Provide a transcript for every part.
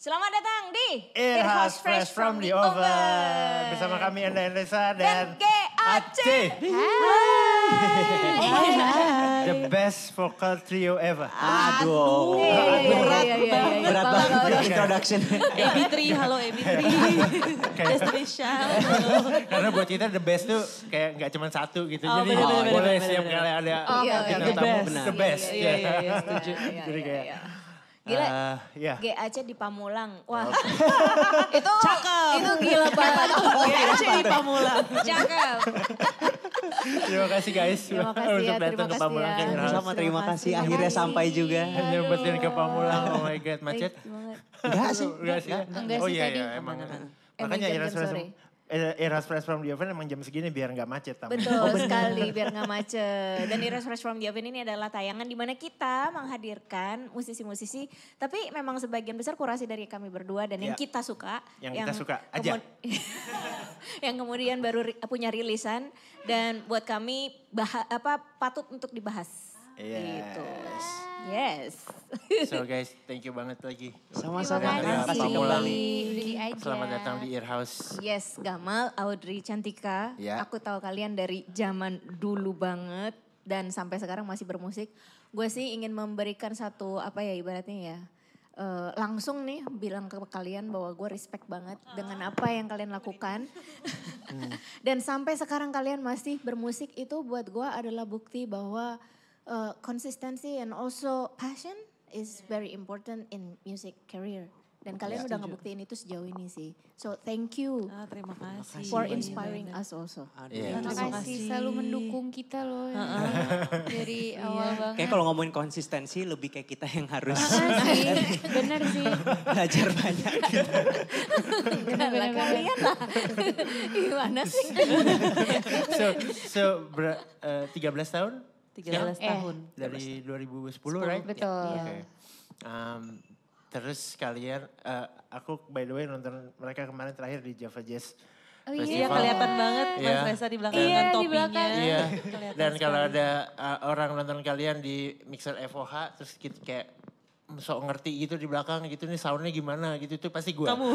Selamat datang di Air House Fresh from the Oven. Bersama kami Enda Endesa dan, dan Hai. The best vocal trio ever. Aduh. Iya, iya, iya, berat banget. Berat banget introduction. AB3, halo AB3. Destination. Karena buat kita the best tuh kayak gak cuma satu gitu. Oh, Jadi boleh siap kali ada. The oh, best. The best. Jadi kayak. Gila, uh, eh, yeah. GAC di Pamulang. Oh, Wah, okay. itu Cakep. itu gila banget. GAC oh, di Pamulang. Cakep. terima kasih guys terima kasih untuk ya, datang ke Pamulang. Ya. Sama terima, terima kasih akhirnya sampai juga. Nyebutin ke Pamulang. Oh my god, macet. Enggak sih. Enggak sih. Enggak sih. Oh iya iya emang. Makanya ya sore. Eh, eh, Eras Fresh From The Oven emang jam segini biar nggak macet. Tamu. Betul oh, sekali biar nggak macet. Dan Eras Fresh From The Oven ini adalah tayangan di mana kita menghadirkan musisi-musisi. Tapi memang sebagian besar kurasi dari kami berdua dan ya. yang kita suka. Yang, yang kita suka aja. yang kemudian baru punya rilisan. Dan buat kami bah apa patut untuk dibahas Iya. Gitu. Yes. Gitu. Yes. So guys, thank you banget lagi. Sama-sama. Terima kasih kembali. Ya. Selamat datang di Ear House. Yes, Gamal, Audrey, Cantika. Ya. Aku tahu kalian dari zaman dulu banget dan sampai sekarang masih bermusik. Gue sih ingin memberikan satu apa ya ibaratnya ya. Uh, langsung nih bilang ke kalian bahwa gue respect banget dengan apa yang kalian lakukan. Hmm. dan sampai sekarang kalian masih bermusik itu buat gue adalah bukti bahwa uh, consistency and also passion is very important in music career. Dan kalian ya, udah ngebuktiin itu sejauh ini sih. So thank you. Ah, terima kasih. For inspiring ya, us also. Yeah. Iya, terima kasih selalu mendukung kita loh. Ya. Dari awal banget. Iya. Kayak kalau ngomongin konsistensi lebih kayak kita yang harus. Iya benar sih. Belajar banyak. Gitu. kalian lah. Gimana sih? so, so ber, uh, eh, 13 tahun 13 yeah. tahun. Eh, dari 2010 10, right? Betul. Yeah. Iya. Okay. Um, terus kalian uh, eh, aku by the way nonton mereka kemarin terakhir di Java Jazz. Oh iya, kelihatan banget yeah. Mas iya. Reza di belakang yeah, topinya. Di iya. Yeah. Dan kalau ada uh, orang nonton kalian di mixer FOH terus kita kayak sok ngerti gitu di belakang gitu nih soundnya gimana gitu itu pasti gue kamu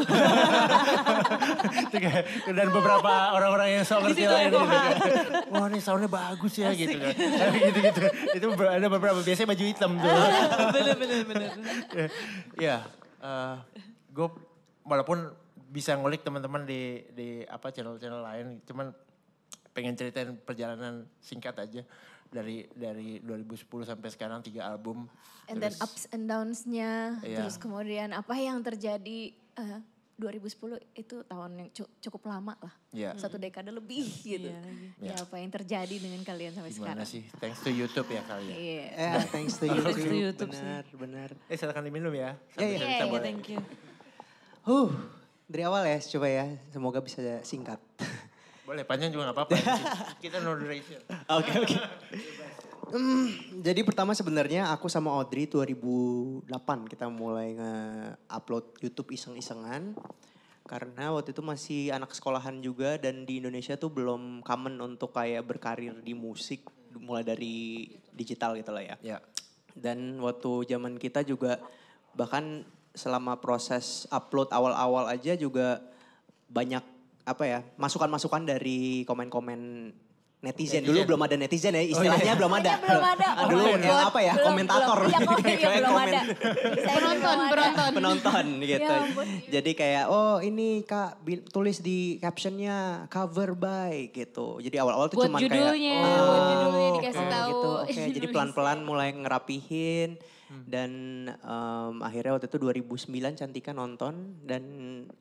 dan beberapa orang-orang yang sok ngerti lain ya, gitu kan. wah nih soundnya bagus ya Asik. gitu kan gitu gitu itu ada beberapa biasanya baju hitam tuh ah, bener bener bener ya uh, eh, gue walaupun bisa ngulik teman-teman di di apa channel-channel lain cuman pengen ceritain perjalanan singkat aja dari dari 2010 sampai sekarang tiga album. And terus, then ups and downs-nya, yeah. terus kemudian apa yang terjadi eh, uh, 2010 itu tahun yang cukup lama lah, yeah. satu dekade lebih iya, gitu. Yeah. yeah. Iya. Ya apa yang terjadi dengan kalian sampai Gimana sekarang? sih, thanks to YouTube ya kalian. yeah. yeah, thanks to YouTube. thanks to YouTube benar, sih. benar. Eh silakan diminum ya. Iya, yeah, yeah, yeah, thank you. Huh, dari awal ya coba ya, semoga bisa singkat. Boleh panjang juga nggak apa-apa. Kita duration. Oke oke. Hmm, jadi pertama sebenarnya aku sama Audrey 2008 kita mulai nge-upload YouTube iseng-isengan karena waktu itu masih anak sekolahan juga dan di Indonesia tuh belum common untuk kayak berkarir di musik mulai dari digital gitu lah ya. ya. Dan waktu zaman kita juga bahkan selama proses upload awal-awal aja juga banyak apa ya masukan-masukan dari komen-komen netizen. Dulu belum ada netizen ya, oh, istilahnya oh, iya. belum ada. Iya, belum ada. Dulu iya. belum, apa ya, belum, komentator. Belum, ya, belum ada. penonton, penonton. Penonton ya gitu. Ya, Jadi kayak, oh ini Kak tulis di captionnya cover by gitu. Jadi awal-awal tuh cuma kayak. Oh, buat judulnya dikasih okay. tahu. Gitu, okay. Jadi pelan-pelan mulai ngerapihin. Hmm. Dan um, akhirnya waktu itu 2009 Cantika nonton dan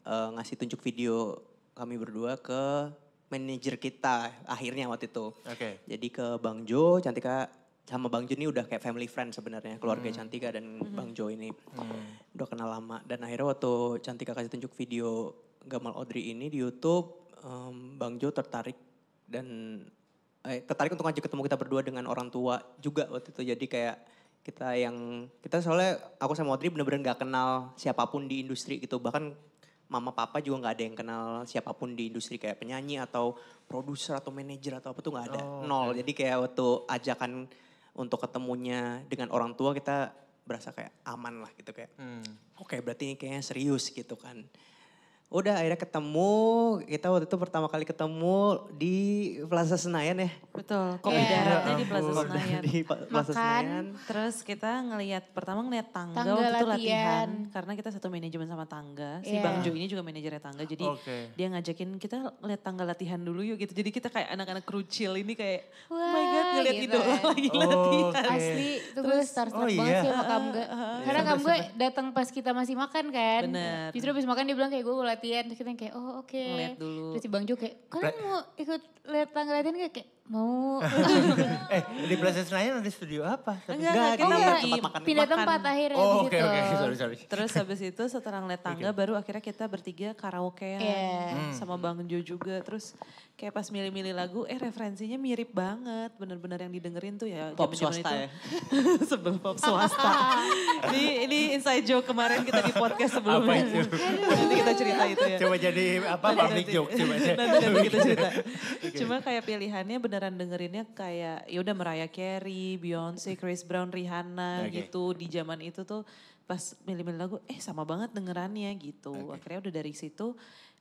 uh, ngasih tunjuk video kami berdua ke manajer kita akhirnya waktu itu. Oke. Okay. Jadi ke Bang Jo, Cantika sama Bang Jo ini udah kayak family friend sebenarnya keluarga hmm. Cantika dan hmm. Bang Jo ini hmm. udah kenal lama dan akhirnya waktu Cantika kasih tunjuk video Gamal Audrey ini di YouTube um, Bang Jo tertarik dan eh, tertarik untuk ngajak ketemu kita berdua dengan orang tua juga waktu itu jadi kayak kita yang kita soalnya aku sama Audrey bener-bener gak kenal siapapun di industri gitu bahkan mama papa juga nggak ada yang kenal siapapun di industri kayak penyanyi atau produser atau manajer atau apa tuh nggak ada oh, nol jadi kayak waktu ajakan untuk ketemunya dengan orang tua kita berasa kayak aman lah gitu kayak hmm. oke okay, berarti ini kayaknya serius gitu kan Udah akhirnya ketemu, kita waktu itu pertama kali ketemu di Plaza Senayan ya. Betul, kopi iya. yeah. di Plaza Senayan. Di Plaza Makan, Senayan. terus kita ngelihat pertama ngelihat tangga, tangga waktu itu latihan. Karena kita satu manajemen sama tangga, yeah. si iya. Bang Jo ini juga manajernya tangga. Jadi okay. dia ngajakin kita lihat tangga latihan dulu yuk gitu. Jadi kita kayak anak-anak krucil ini kayak, Wah, oh my God ngeliat gitu idola ya. lagi oh, latihan. Okay. Asli, itu terus, gue start oh, banget banget iya. sih sama Kamga. Uh, uh, uh, Karena Kamga datang pas kita masih makan kan. Bener. Justru habis makan dia bilang kayak gue latihan terus kita kayak oh oke okay. Ngeliat dulu terus si bang Jo kayak kalian mau ikut lihat tangga latihan gak kayak Mau. eh, di Plaza Senayan ada studio apa? Enggak, enggak, enggak, kita oh, pergi makan, pindah makan. tempat akhirnya oh, oke, okay, oke, sorry, sorry. Terus habis itu setelah ngeliat tangga okay. baru akhirnya kita bertiga karaokean yeah. Hmm. sama Bang Jo juga. Terus kayak pas milih-milih lagu, eh referensinya mirip banget. Bener-bener yang didengerin tuh ya. Pop jaman swasta itu. ya? sebelum pop swasta. ini, ini inside joke kemarin kita di podcast sebelumnya. Apa itu? nanti kita cerita itu ya. Coba jadi apa public joke. Coba nanti, nanti kita cerita. Cuma kayak pilihannya bener beneran dengerinnya kayak ya udah Mariah Carey, Beyonce, Chris Brown, Rihanna okay. gitu di zaman itu tuh pas milih-milih lagu eh sama banget dengerannya gitu. Okay. Akhirnya udah dari situ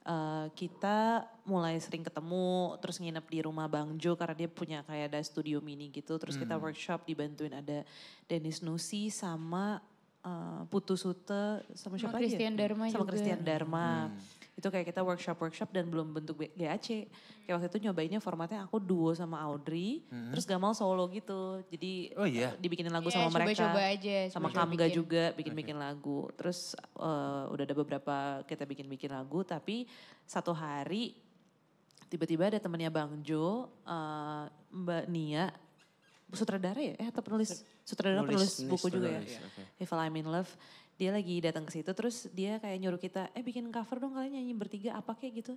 uh, kita mulai sering ketemu, terus nginep di rumah Bang Jo karena dia punya kayak ada studio mini gitu, terus hmm. kita workshop dibantuin ada Dennis Nusi sama uh, Putu Sute sama siapa ya? Christian lagi? Dharma sama juga. Christian Dharma. Hmm. Itu kayak kita workshop-workshop dan belum bentuk GAC. Kayak waktu itu nyobainnya formatnya aku duo sama Audrey, hmm. terus gak mau solo gitu. Jadi oh, iya. Eh, dibikinin lagu yeah, sama coba, mereka. Coba aja. Sama coba Kamga bikin. juga bikin-bikin okay. lagu. Terus uh, udah ada beberapa kita bikin-bikin lagu tapi satu hari tiba-tiba ada temennya Bang Jo, uh, Mbak Nia sutradara ya eh atau penulis sutradara penulis, nulis, buku juga ya. Iya. Okay. If I'm in Love. Dia lagi datang ke situ terus dia kayak nyuruh kita, "Eh bikin cover dong kalian nyanyi bertiga apa kayak gitu."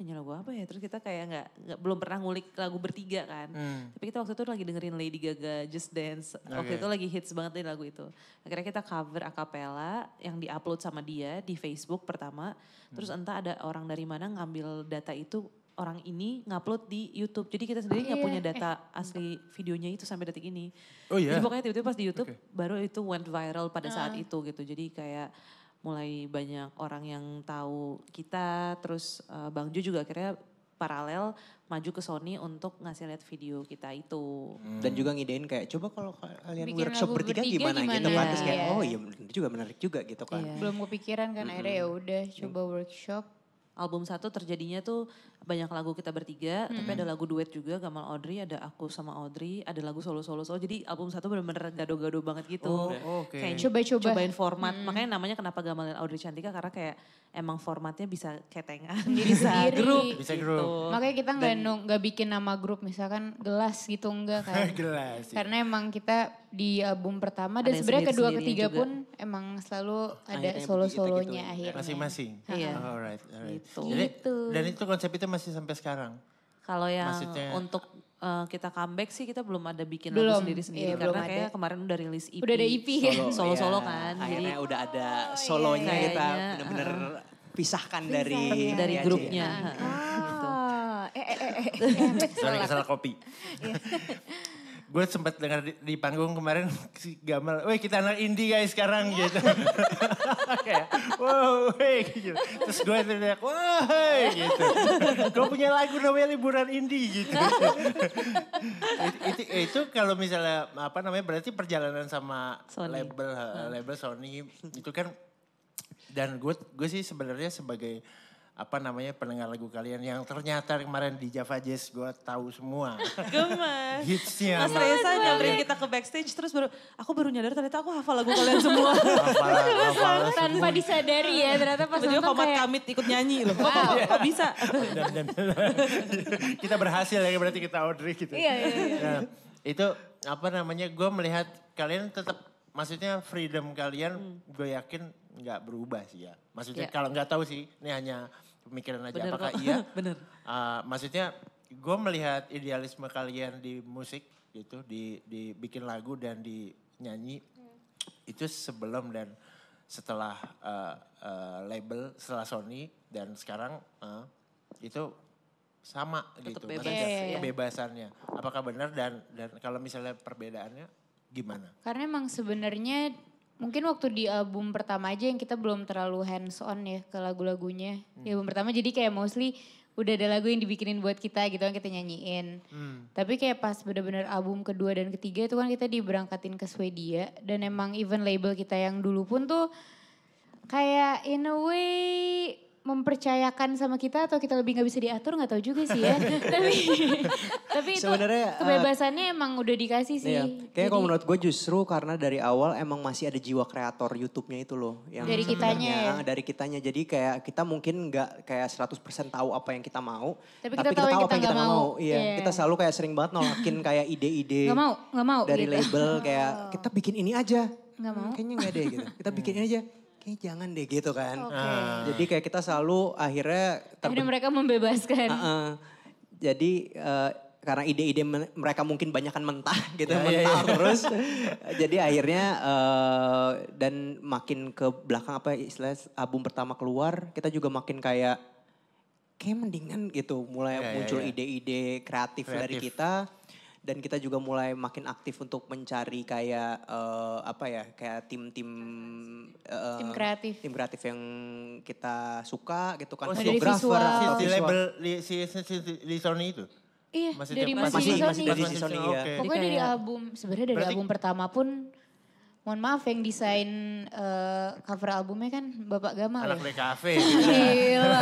nyanyi lagu apa ya terus kita kayak nggak nggak belum pernah ngulik lagu bertiga kan hmm. tapi kita waktu itu lagi dengerin Lady Gaga Just Dance okay. waktu itu lagi hits banget nih lagu itu akhirnya kita cover akapela yang diupload sama dia di Facebook pertama hmm. terus entah ada orang dari mana ngambil data itu orang ini ngupload di YouTube. Jadi kita sendiri oh nggak oh, iya. punya data eh. asli videonya itu sampai detik ini. Oh iya. Jadi pokoknya tiba-tiba pas di YouTube okay. baru itu went viral pada uh. saat ah. itu gitu. Jadi kayak mulai banyak orang yang tahu kita terus uh, Bang Jo juga akhirnya paralel maju ke Sony untuk ngasih lihat video kita itu. Hmm. Dan juga ngidein kayak coba kalau kalian Bikin workshop bertiga, gimana, gimana gitu kan. Terus kayak iya. oh iya itu juga menarik juga gitu kan. Yeah. Belum kepikiran kan mm akhirnya ya udah coba workshop. Album satu terjadinya tuh banyak lagu kita bertiga, hmm. tapi ada lagu duet juga Gamal Audrey, ada aku sama Audrey, ada lagu solo-solo. solo jadi album satu benar-benar gado-gado banget gitu. Oh, okay. Kayak coba-coba cobain format. Hmm. Makanya namanya kenapa Gamal dan Audrey Cantika karena kayak emang formatnya bisa ketengan, bisa grup, bisa grup. Gitu. Makanya kita nggak nggak bikin nama grup misalkan gelas gitu enggak kan. gelas. Iya. Karena emang kita di album pertama dan sebenarnya kedua ketiga juga. pun emang selalu ada gitu, solo-solonya gitu, akhirnya. Masing-masing. masing Iya. Oh, alright, alright. Gitu. Jadi, gitu. dan itu konsep itu masih sampai sekarang? Kalau yang Maksudnya, untuk uh, kita comeback sih kita belum ada bikin belum, lagu sendiri-sendiri iya, karena kayak kemarin udah rilis EP. Udah ada EP. Iya. Solo-solo iya, kan. Akhirnya jadi, udah ada oh, iya. solonya iya, kita bener-bener uh, pisahkan, pisahkan dari ya, dari ya, grupnya. Ya. Ah, gitu. eh eh eh. eh, eh salah, salah kopi. Iya. Gue sempat dengar di, di panggung kemarin si Gamal, "Woi, kita anak indie guys sekarang." gitu. Kayak, "Wow, hey." gitu. Terus gue teriak, "Woi." gitu gue punya lagu namanya liburan indie gitu. itu, itu, kalau misalnya apa namanya berarti perjalanan sama Sony. label eh, hmm. label Sony itu kan dan gue gue sih sebenarnya sebagai apa namanya pendengar lagu kalian yang ternyata kemarin di Java Jazz gue tahu semua. Gemas. Hitsnya. Mas Reza nyamperin kita ke backstage terus baru aku baru nyadar ternyata aku hafal lagu kalian semua. hafal, hafal Tanpa semua. disadari ya ternyata pas Tiba-tiba kamit ikut nyanyi loh. Wow. Kok, kok, kok bisa? Oh, iya, iya, iya. kita berhasil ya berarti kita Audrey gitu. Iya, iya, iya. Nah, itu apa namanya gue melihat kalian tetap maksudnya freedom kalian hmm. gue yakin nggak berubah sih ya. Maksudnya yeah. kalau nggak tahu sih, ini hanya pemikiran aja. Bener Apakah kok. iya? Bener. Uh, maksudnya gue melihat idealisme kalian di musik gitu, di dibikin lagu dan dinyanyi hmm. itu sebelum dan setelah uh, uh, label, setelah Sony dan sekarang uh, itu sama Tetap gitu bebas. Maksudnya, iya. kebebasannya. Apakah benar dan dan kalau misalnya perbedaannya gimana? Karena emang sebenarnya Mungkin waktu di album pertama aja yang kita belum terlalu hands on ya ke lagu-lagunya. Hmm. Di album pertama jadi kayak mostly udah ada lagu yang dibikinin buat kita gitu kan kita nyanyiin. Hmm. Tapi kayak pas bener-bener album kedua dan ketiga itu kan kita diberangkatin ke Swedia dan emang even label kita yang dulu pun tuh kayak in a way mempercayakan sama kita atau kita lebih nggak bisa diatur nggak tahu juga sih ya. tapi tapi itu Sebenernya, eh, kebebasannya uh, emang udah dikasih sih. Iya. Kayaknya kalau menurut gue justru karena dari awal emang masih ada jiwa kreator YouTube-nya itu loh yang dari kitanya ya. dari kitanya. Jadi kayak kita mungkin nggak kayak 100% tahu apa yang kita mau, tapi kita, tapi kita tahu, kita apa yang kita, kita mau. mau. Iya, yeah. kita selalu kayak sering banget nolakin kayak ide-ide. Gak mau, gak mau dari gitu. label kayak kita bikin ini aja. Gak mau. kayaknya gak deh gitu. Kita bikin ini aja kayak jangan deh gitu kan. Okay. Ah. Jadi kayak kita selalu akhirnya... Ter... Akhirnya mereka membebaskan. Uh -uh. Jadi uh, karena ide-ide mereka mungkin banyak kan mentah gitu, yeah, ya, mentah yeah, yeah. terus. jadi akhirnya uh, dan makin ke belakang apa istilah album pertama keluar, kita juga makin kayak kayak mendingan gitu mulai yeah, ya, muncul ya. ide-ide yeah, yeah. kreatif, kreatif dari kita dan kita juga mulai makin aktif untuk mencari kayak uh, apa ya kayak tim-tim uh, tim kreatif tim kreatif yang kita suka gitu kan oh, fotografer atau si, si label di, si, si, si, si Sony itu Iya, masih dari masih, masih, Sony. masih dari Sony, ya. Okay. Pokoknya dari album, sebenarnya dari Berarti, album pertama pun mohon maaf yang desain uh, cover albumnya kan Bapak Gama. Anak ya? Anak Cafe. Gila.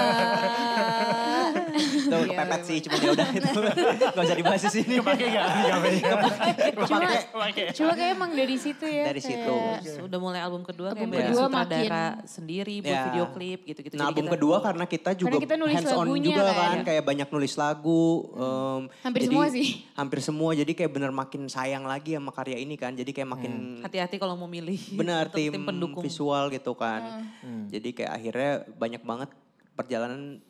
Itu yeah, kepepet sih, cuma dia ya udah itu. Gak usah dibahas di sini. Kepake gak? Ya, cuma, cuma kayak emang dari situ ya. Dari situ. Udah mulai album kedua album kayak kedua sutradara sendiri buat ya. video klip gitu-gitu. Nah album kedua karena kita juga karena kita nulis hands on juga kan. kan. Kayak banyak nulis lagu. Hampir semua sih. Hampir semua jadi kayak bener makin sayang lagi sama karya ini kan. Jadi kayak makin. Hmm. Hati-hati kalau mau milih. Benar tim pendukung visual gitu kan. Hmm. Jadi kayak akhirnya banyak banget perjalanan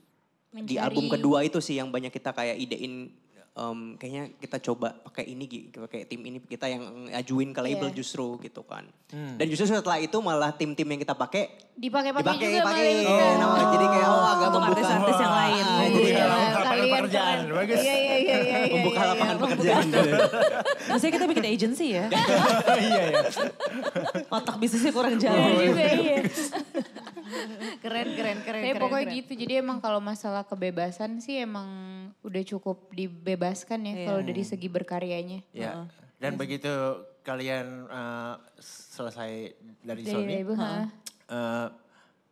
Mencari... di album kedua itu sih yang banyak kita kayak idein um, kayaknya kita coba pakai ini gitu kayak tim ini kita yang ajuin ke label yeah. justru gitu kan hmm. dan justru setelah itu malah tim-tim yang kita pakai dipakai pakai dipakai juga iya, pakai oh. Ya, nah, jadi kayak oh agak Untuk membuka artis-artis yang lain oh, jadi iya iya, iya, iya, pekerjaan bagus iya, iya, iya, membuka lapangan pekerjaan maksudnya kita bikin agency ya iya iya otak bisnisnya kurang jalan juga iya keren keren keren. Tapi keren, pokoknya keren. gitu. Jadi emang kalau masalah kebebasan sih emang udah cukup dibebaskan ya yeah. kalau dari segi berkaryanya. Ya. Yeah. Uh Dan yes. Iya begitu kalian uh, selesai dari, dari iya, Sony, label, uh, -huh. Eh, uh,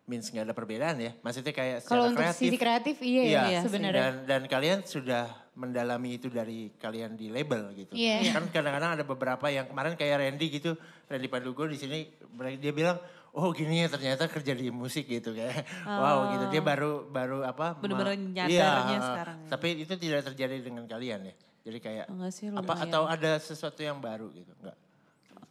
means nggak ada perbedaan ya. Maksudnya kayak kalau untuk kreatif, sisi kreatif iya, iya, iya sebenarnya. Dan, dan kalian sudah mendalami itu dari kalian di label gitu. Yeah. Kan kadang-kadang ada beberapa yang kemarin kayak Randy gitu, Randy Padugo di sini dia bilang oh gini ya ternyata kerja di musik gitu kayak uh, wow oh. gitu dia baru baru apa benar-benar nyadarnya iya, sekarang ya. tapi itu tidak terjadi dengan kalian ya jadi kayak oh, enggak sih, apa atau ada sesuatu yang baru gitu enggak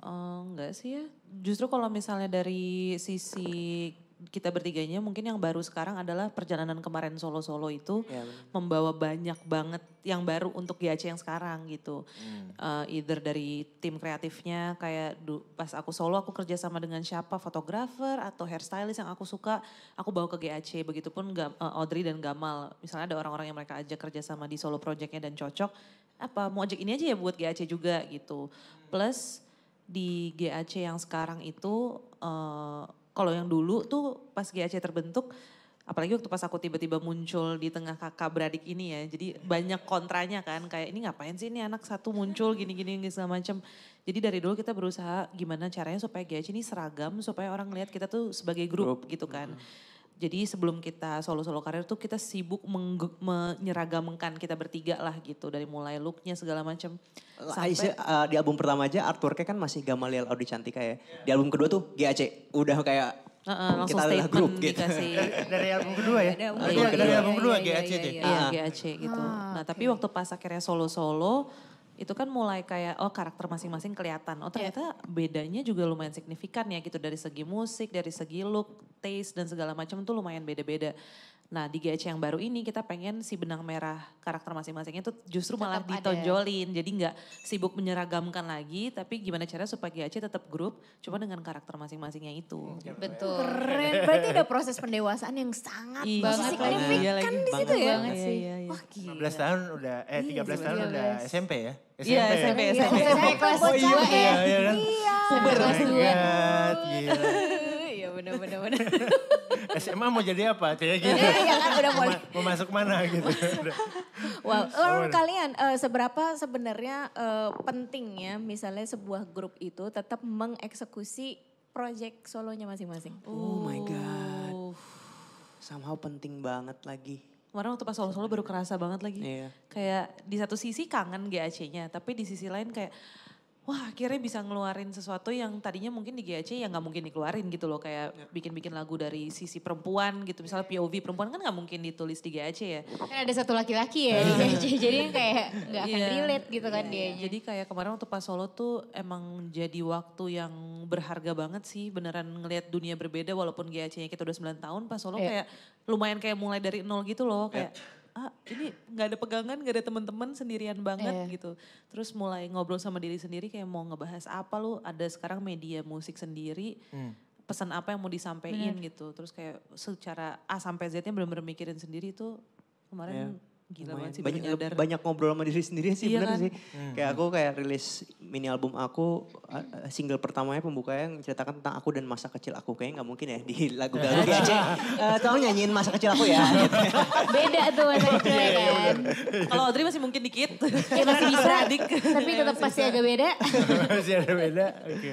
uh, enggak sih ya. Justru kalau misalnya dari sisi kita bertiganya mungkin yang baru sekarang adalah perjalanan kemarin solo-solo itu ya, membawa banyak banget yang baru untuk GAC yang sekarang gitu. Hmm. Uh, either dari tim kreatifnya kayak du, pas aku solo aku kerja sama dengan siapa fotografer atau hairstylist yang aku suka aku bawa ke GAC. Begitupun uh, Audrey dan Gamal. Misalnya ada orang-orang yang mereka ajak kerja sama di solo projectnya dan cocok. Apa mau ajak ini aja ya buat GAC juga gitu. Hmm. Plus di GAC yang sekarang itu... Uh, kalau yang dulu tuh pas GAC terbentuk, apalagi waktu pas aku tiba-tiba muncul di tengah kakak beradik ini ya, jadi banyak kontranya kan, kayak ini ngapain sih ini anak satu muncul gini-gini segala macam. Jadi dari dulu kita berusaha gimana caranya supaya GAC ini seragam, supaya orang lihat kita tuh sebagai grup, grup. gitu kan. Hmm jadi sebelum kita solo-solo karir tuh kita sibuk menyeragamkan kita bertiga lah gitu dari mulai looknya segala macam. Sampai uh, di album pertama aja artworknya kan masih Gamaliel Audi Cantika ya. Di album kedua tuh GAC udah kayak Uh, uh, langsung kita statement grup, gitu. dari album kedua ya? Oh, iya, dari album kedua iya, iya, GAC iya, deh. Iya, ah. GAC gitu. Ah, nah tapi waktu pas akhirnya solo-solo, itu kan mulai kayak oh karakter masing-masing kelihatan. Oh ternyata yeah. bedanya juga lumayan signifikan ya gitu dari segi musik, dari segi look, taste dan segala macam tuh lumayan beda-beda. Nah di GAC yang baru ini kita pengen si benang merah karakter masing-masingnya itu justru tetap malah ditonjolin. Ada. Jadi nggak sibuk menyeragamkan lagi tapi gimana cara supaya GAC tetap grup cuma dengan karakter masing-masingnya itu. Hmm, gitu ya. Betul. Keren. Berarti ada proses pendewasaan yang sangat iya, ya? iya, banget signifikan iya, di situ ya. Banget iya. sih. Iya, iya. Wah gila. 15 tahun udah, eh 13 iya, tahun udah SMP ya? SMP. Iya SMP. SMP. SMP. SMP. SMP. SMP. SMP. SMP. SMP. SMP. SMP. SMP. SMP. SMP. SMP bener bener benar. SMA mau jadi apa? Kayak gitu. Iya ya kan udah Mau, mau masuk mana gitu. wow, well, oh, kalian uh, seberapa sebenarnya uh, ya misalnya sebuah grup itu tetap mengeksekusi proyek solonya masing-masing? Oh my god. Somehow penting banget lagi. Kemarin waktu pas solo-solo baru kerasa banget lagi. Iya. Kayak di satu sisi kangen GAC-nya, tapi di sisi lain kayak wah akhirnya bisa ngeluarin sesuatu yang tadinya mungkin di GAC yang nggak mungkin dikeluarin gitu loh kayak ya. bikin-bikin lagu dari sisi perempuan gitu misalnya ya, ya. POV perempuan kan nggak mungkin ditulis di GAC ya kan ada satu laki-laki ya di iya. GAC jadi kan kayak nggak akan yeah. relate gitu kan yeah, iya. dia jadi kayak kemarin waktu pas solo tuh emang jadi waktu yang berharga banget sih beneran ngelihat dunia berbeda walaupun GAC-nya kita udah 9 tahun pas solo yeah. kayak lumayan kayak mulai dari nol gitu loh iya. kayak ah ini nggak ada pegangan nggak ada teman-teman sendirian banget yeah. gitu terus mulai ngobrol sama diri sendiri kayak mau ngebahas apa lu ada sekarang media musik sendiri hmm. pesan apa yang mau disampaikan gitu terus kayak secara a sampai z-nya belum mikirin sendiri itu kemarin yeah Gila banget sih banyak, banyak ngobrol sama diri sendiri sih iya bener kan? sih. Hmm. Kayak aku kayak rilis mini album aku single pertamanya pembuka yang menceritakan tentang aku dan masa kecil aku. Kayaknya nggak mungkin ya di lagu galau ya. uh, tolong nyanyiin masa kecil aku ya. Beda tuh masa iya, kecil ya iya, kan. Kalau Audrey masih mungkin dikit. ya masih bisa. Tapi tetap pasti agak beda. masih agak beda. Oke.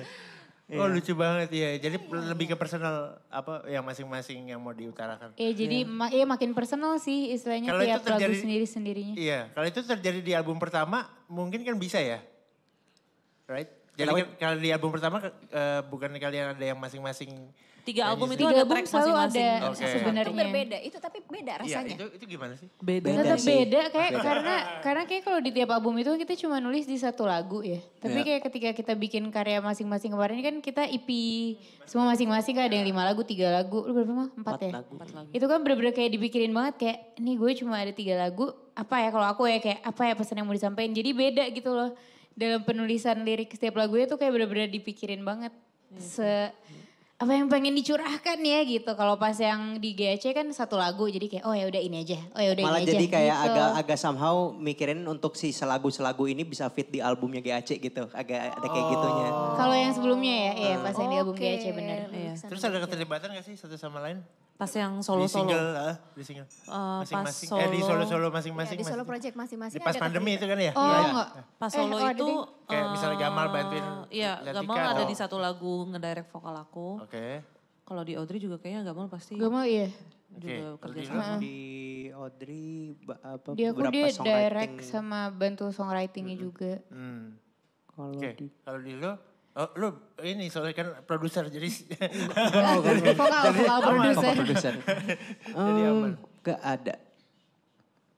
Oh iya. lucu banget ya. Jadi lebih ke personal apa yang masing-masing yang mau diutarakan. Iya, jadi iya. Ma ya, makin personal sih istilahnya kalau tiap terjadi, lagu sendiri-sendirinya. Iya, kalau itu terjadi di album pertama mungkin kan bisa ya. Right? Jadi Lawet. kalau di album pertama uh, bukan kalian ada yang masing-masing Tiga album itu Tiga ada album track selalu masing-masing. ada okay. sebenarnya. Itu berbeda, itu tapi beda iya, rasanya. ya, itu, itu gimana sih? Beda, beda sih. beda kayak karena karena kayak kalau di tiap album itu kita cuma nulis di satu lagu ya. Tapi ya. kayak ketika kita bikin karya masing-masing kemarin kan kita EP semua masing-masing kan ada yang lima lagu, tiga lagu, lu berapa mah? Empat, ya? Lagu. Empat lagu. Itu kan bener-bener kayak dibikinin banget kayak nih gue cuma ada tiga lagu, apa ya kalau aku ya kayak apa ya pesan yang mau disampaikan. Jadi beda gitu loh dalam penulisan lirik setiap lagu itu kayak benar-benar dipikirin banget. Hmm. Se apa yang pengen dicurahkan ya gitu. Kalau pas yang di GAC kan satu lagu jadi kayak oh ya udah ini aja. Oh ya udah ini aja. Malah jadi kayak gitu. agak agak somehow mikirin untuk si selagu-selagu ini bisa fit di albumnya GAC gitu. Agak ada kayak gitunya. Oh. Kalau yang sebelumnya ya, iya pas oh, yang di oh. album okay. GAC bener. Iya. Terus ada gitu. keterlibatan gak sih satu sama lain? Pas yang solo-solo. Ah, di single, uh, eh, di single. Uh, masing -masing. Pas solo. Eh, di solo-solo masing-masing. Ya, di solo project masing-masing. Di pas pandemi itu kan ya? Oh, ya. enggak. Pas eh, solo eh, itu. Uh, kayak misalnya Gamal bantuin. Eh, iya, Gamal ada di satu lagu ngedirect vokal aku. Oke. Okay. Kalau di Audrey juga kayaknya Gamal pasti. Gamal iya. Juga okay. kerja sama. Di Audrey apa, dia aku dia direct sama bantu songwritingnya mm -hmm. juga. Hmm. Kalau okay. di... Kalau di lo? Oh, lu ini soalnya kan produser jadi oh, vokal, vokal produser. jadi aman. Gak ada.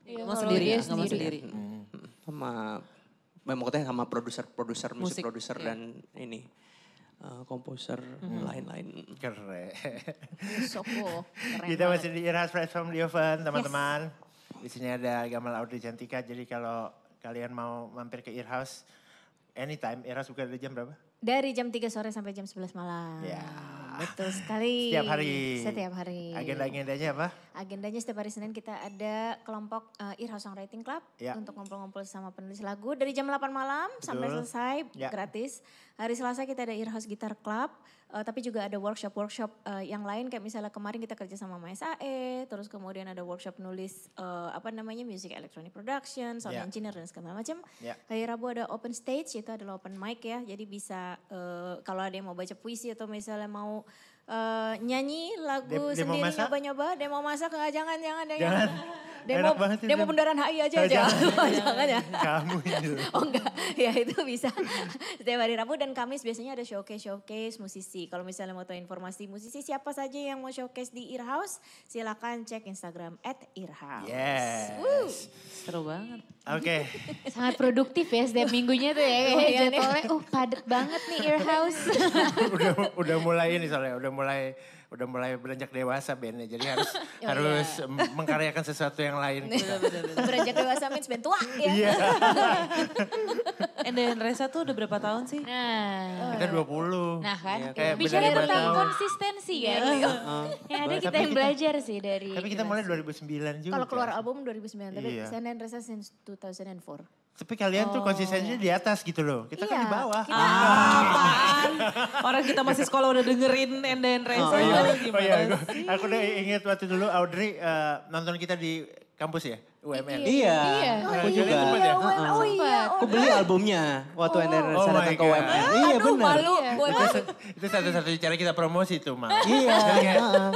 Iya, sama sendiri, ya, sama sendiri. Hmm. Sama memang katanya sama produser-produser musik, produser iya. dan ini eh, komposer uh, lain-lain. -hmm. Keren. Kita masih di Iras Fresh from the Oven, teman-teman. Yes. Di sini ada Gamal Audrey Jantika. Jadi kalau kalian mau mampir ke Ear anytime. Ear House buka dari jam berapa? Dari jam 3 sore sampai jam 11 malam. Ya. Betul sekali. Setiap hari. Setiap hari. Agenda-agendanya apa? Agendanya setiap hari Senin kita ada kelompok uh, eh, Earhouse Songwriting Club ya. untuk ngumpul-ngumpul sama penulis lagu dari jam 8 malam Betul. sampai selesai ya. gratis. Hari Selasa kita ada Earhouse Guitar Club uh, tapi juga ada workshop-workshop uh, yang lain kayak misalnya kemarin kita kerja sama sama SAE, terus kemudian ada workshop nulis uh, apa namanya music electronic production, sound yeah. engineer dan segala macam. Yeah. Hari Rabu ada open stage itu adalah open mic ya, jadi bisa uh, kalau ada yang mau baca puisi atau misalnya mau uh, nyanyi lagu sendiri nyoba-nyoba, dia mau masak nggak jangan jangan jangan. jangan. jangan. demo Enak banget sih, demo bundaran HI aja aja. Jangan, jangan ya. Kamu itu. Oh enggak, ya itu bisa. Setiap hari Rabu dan Kamis biasanya ada showcase-showcase musisi. Kalau misalnya mau tahu informasi musisi siapa saja yang mau showcase di Earhouse, silakan cek Instagram at Earhouse. Yes. Seru banget. Oke. Okay. Sangat produktif ya setiap minggunya tuh ya. Oh, iya, jadwalnya, oh padat banget nih Earhouse. udah, udah mulai ini soalnya, udah mulai udah mulai beranjak dewasa Ben ya. jadi harus oh, harus iya. mengkaryakan sesuatu yang lain. Gitu. Beranjak dewasa means Ben tua ya. Iya. Enden Reza tuh udah berapa tahun sih? Nah. Kita 20. Nah kan. Ya, kayak Bicara tentang tahun. konsistensi ya. Iya. Uh-uh. ya ada kita yang belajar sih dari. Tapi kita mulai 2009 juga. Kalau keluar album 2009 tapi iya. Enden Reza since 2004. Tapi kalian oh. tuh konsistensinya di atas gitu loh. Kita kan iya. kan di bawah. Kita ah, apaan? Orang kita masih sekolah udah dengerin and then oh, iya. gimana oh, iya. Aku, aku udah inget waktu dulu Audrey uh, nonton kita di kampus ya. UMN. Iya. iya. iya. Oh, aku nah, juga. Iya, juga. Iya, uh -uh. Oh iya. Oh, aku iya, oh, beli iya. albumnya waktu oh. NRN oh datang ke UMN. Ah, iya benar. Malu. itu, ya. itu satu satu cara kita promosi tuh, Mak. iya.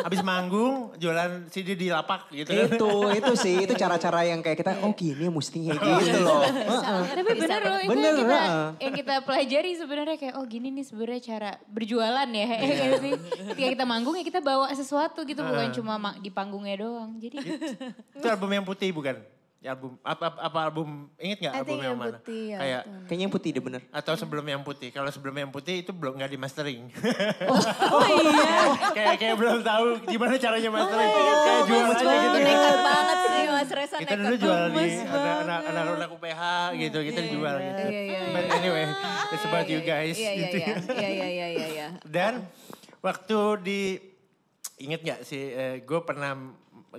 Habis manggung jualan CD di lapak gitu. Itu, itu sih. Itu cara-cara yang kayak kita, oh gini mustinya gitu loh. Tapi bener loh itu yang, kita, yang kita pelajari sebenarnya kayak, oh gini nih sebenarnya cara berjualan ya. Ketika kita manggung ya kita bawa sesuatu gitu. Bukan cuma di panggungnya doang. Jadi. Itu album yang putih bukan? album apa apa album inget nggak album yang, yang mana? Putih, ya, Kayak kayaknya yang putih deh bener. Atau sebelum yang putih. Kalau sebelum yang putih itu belum nggak di mastering. Oh, oh iya. kayak kayak belum tahu gimana caranya mastering. Oh, kayak, jualan jual aja gitu. Nekat banget sih Mas Reza. Kita dulu jual di anak-anak anak-anak UPH gitu, kita yeah, jual yeah, gitu. Yeah, yeah, But anyway, it's about you guys yeah, Iya iya iya iya iya. Dan waktu di inget nggak sih eh, gue pernah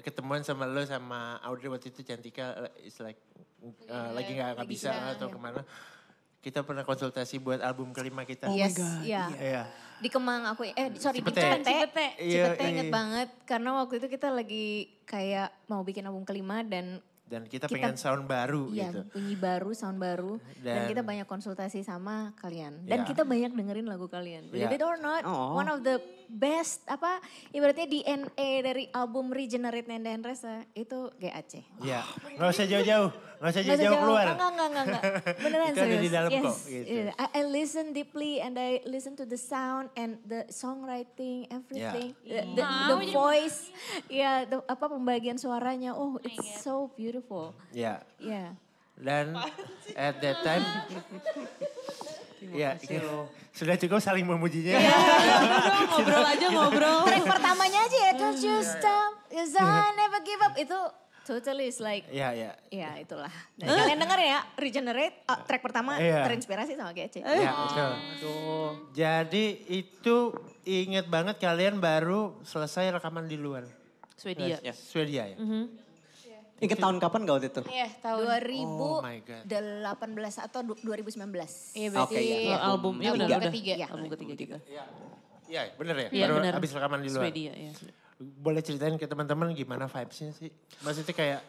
ketemuan sama lo sama Audrey waktu itu Cantika is like uh, yeah, lagi nggak bisa yeah. atau iya. kemana kita pernah konsultasi buat album kelima kita. Oh yes, Iya. Yeah. Yeah. Di Kemang aku, eh sorry Cipete. di Cipete. Cipete, Cipete yeah, iya, inget yeah. banget karena waktu itu kita lagi kayak mau bikin album kelima dan dan kita, kita pengen sound baru iya, gitu. bunyi baru, sound baru dan, dan kita banyak konsultasi sama kalian dan yeah. kita banyak dengerin lagu kalian. Believe yeah. it or not, oh. one of the best apa ibaratnya DNA dari album Regenerate Nenda Resa itu GAC. Iya. Yeah. Oh, Gak usah jauh-jauh. Gak usah jauh, jauh keluar. Enggak, enggak, enggak. enggak. Beneran serius. di dalam yes. kok. Gitu. I, I listen deeply and I listen to the sound and the songwriting, everything. Yeah. The, the, ah, the voice, ya yeah, the, apa pembagian suaranya. Oh, it's so beautiful. Ya. Yeah. Yeah. Dan at that time, ya. yeah, sudah cukup saling memujinya. Yeah, ngobrol aja ngobrol. Track pertamanya aja ya, don't you stop, cause I never give up. Itu Totally is like. Iya, iya. Iya, itulah. Dan kalian denger ya, Regenerate uh, track pertama yeah. terinspirasi sama GC. Iya, yeah, betul. Aduh. Jadi itu inget banget kalian baru selesai rekaman di luar. Swedia. Yes. Swedia ya. Mm -hmm. Ingat tahun kapan gak waktu itu? Iya, tahun 2018 oh atau 2019. Iya, berarti okay, ya. Iya. albumnya album, album ketiga. Ya, album ketiga. Iya, bener ya? Iya, bener. Abis rekaman di luar. Swedia, ya. Boleh ceritain ke teman-teman gimana vibesnya sih? Maksudnya kayak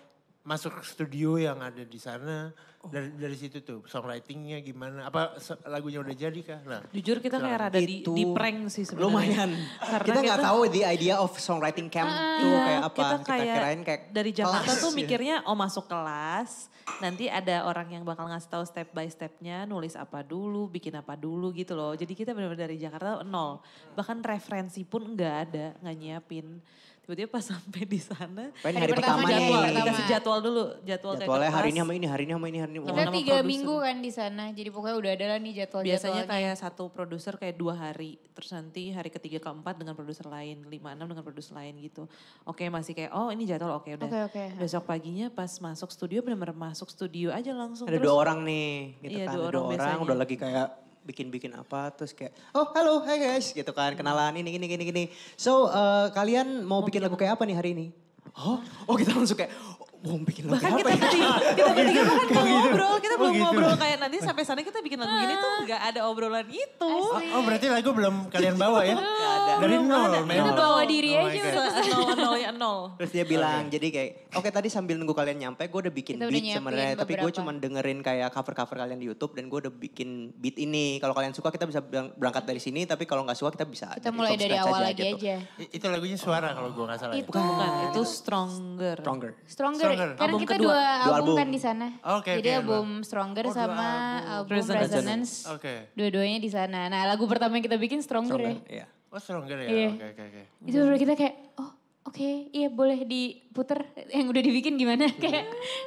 masuk studio yang ada di sana oh. dari dari situ tuh songwritingnya gimana apa lagunya udah jadi kah nah jujur kita kayak rada di, gitu. di prank sih sebenarnya lumayan Karena kita nggak gitu. tahu the idea of songwriting camp uh, ah, tuh iya, kayak apa kita, kayak, kita kirain kayak dari Jakarta kelas, tuh iya. mikirnya oh masuk kelas nanti ada orang yang bakal ngasih tahu step by stepnya nulis apa dulu bikin apa dulu gitu loh jadi kita benar-benar dari Jakarta nol bahkan referensi pun nggak ada nggak nyiapin tiba-tiba pas sampai di sana Pen hari, hari pertama, pertama jadwal, pertama. dikasih jadwal dulu jadwal jadwalnya hari ini sama ini hari ini sama ini hari ini kita tiga minggu kan di sana jadi pokoknya udah ada lah nih jadwal biasanya kayak satu produser kayak dua hari terus nanti hari ketiga keempat dengan produser lain lima enam dengan produser lain gitu oke masih kayak oh ini jadwal oke udah okay, okay. besok paginya pas masuk studio benar-benar masuk studio aja langsung ada terus, dua orang nih gitu iya, kan dua orang, dua orang udah lagi kayak bikin-bikin apa terus kayak oh halo hai guys gitu kan kenalan ini gini gini gini so uh, kalian mau, mau oh, bikin iya. lagu kayak apa nih hari ini Oh, oh kita langsung kayak, Mau bikin lagu Bahkan apa kita ya? tadi kita oh, gitu. bertiga bahkan kan ngobrol, kita oh, belum gitu. ngobrol kayak nanti sampai sana kita bikin lagu gini ah. tuh gak ada obrolan itu. Oh berarti lagu belum kalian bawa ya? Dari nol. Kita bawa diri oh aja. Nol, nol, ya nol. Terus dia bilang jadi kayak, oke tadi sambil nunggu kalian nyampe gue udah bikin beat sebenarnya, tapi gue cuma dengerin kayak cover-cover kalian di Youtube dan gue udah bikin beat ini. Kalau kalian suka kita bisa berangkat dari sini, tapi kalau gak suka kita bisa. Kita mulai dari awal lagi aja. Itu lagunya suara kalau gue gak salah. Ya? Itu bukan, itu Stronger. Stronger. Stronger Stronger. Karena kita kedua. dua album, album. kan di sana. Okay, Jadi okay, album Stronger oh, sama album, album Resonance. Resonance. Oke. Okay. Dua-duanya di sana. Nah, lagu pertama yang kita bikin Stronger, ya. stronger ya. Iya. Oh, Stronger ya. Iya. Oke, yeah. oke, okay, Okay, okay. Itu baru kita kayak oh Oke, okay, iya boleh diputer yang udah dibikin gimana iya. kayak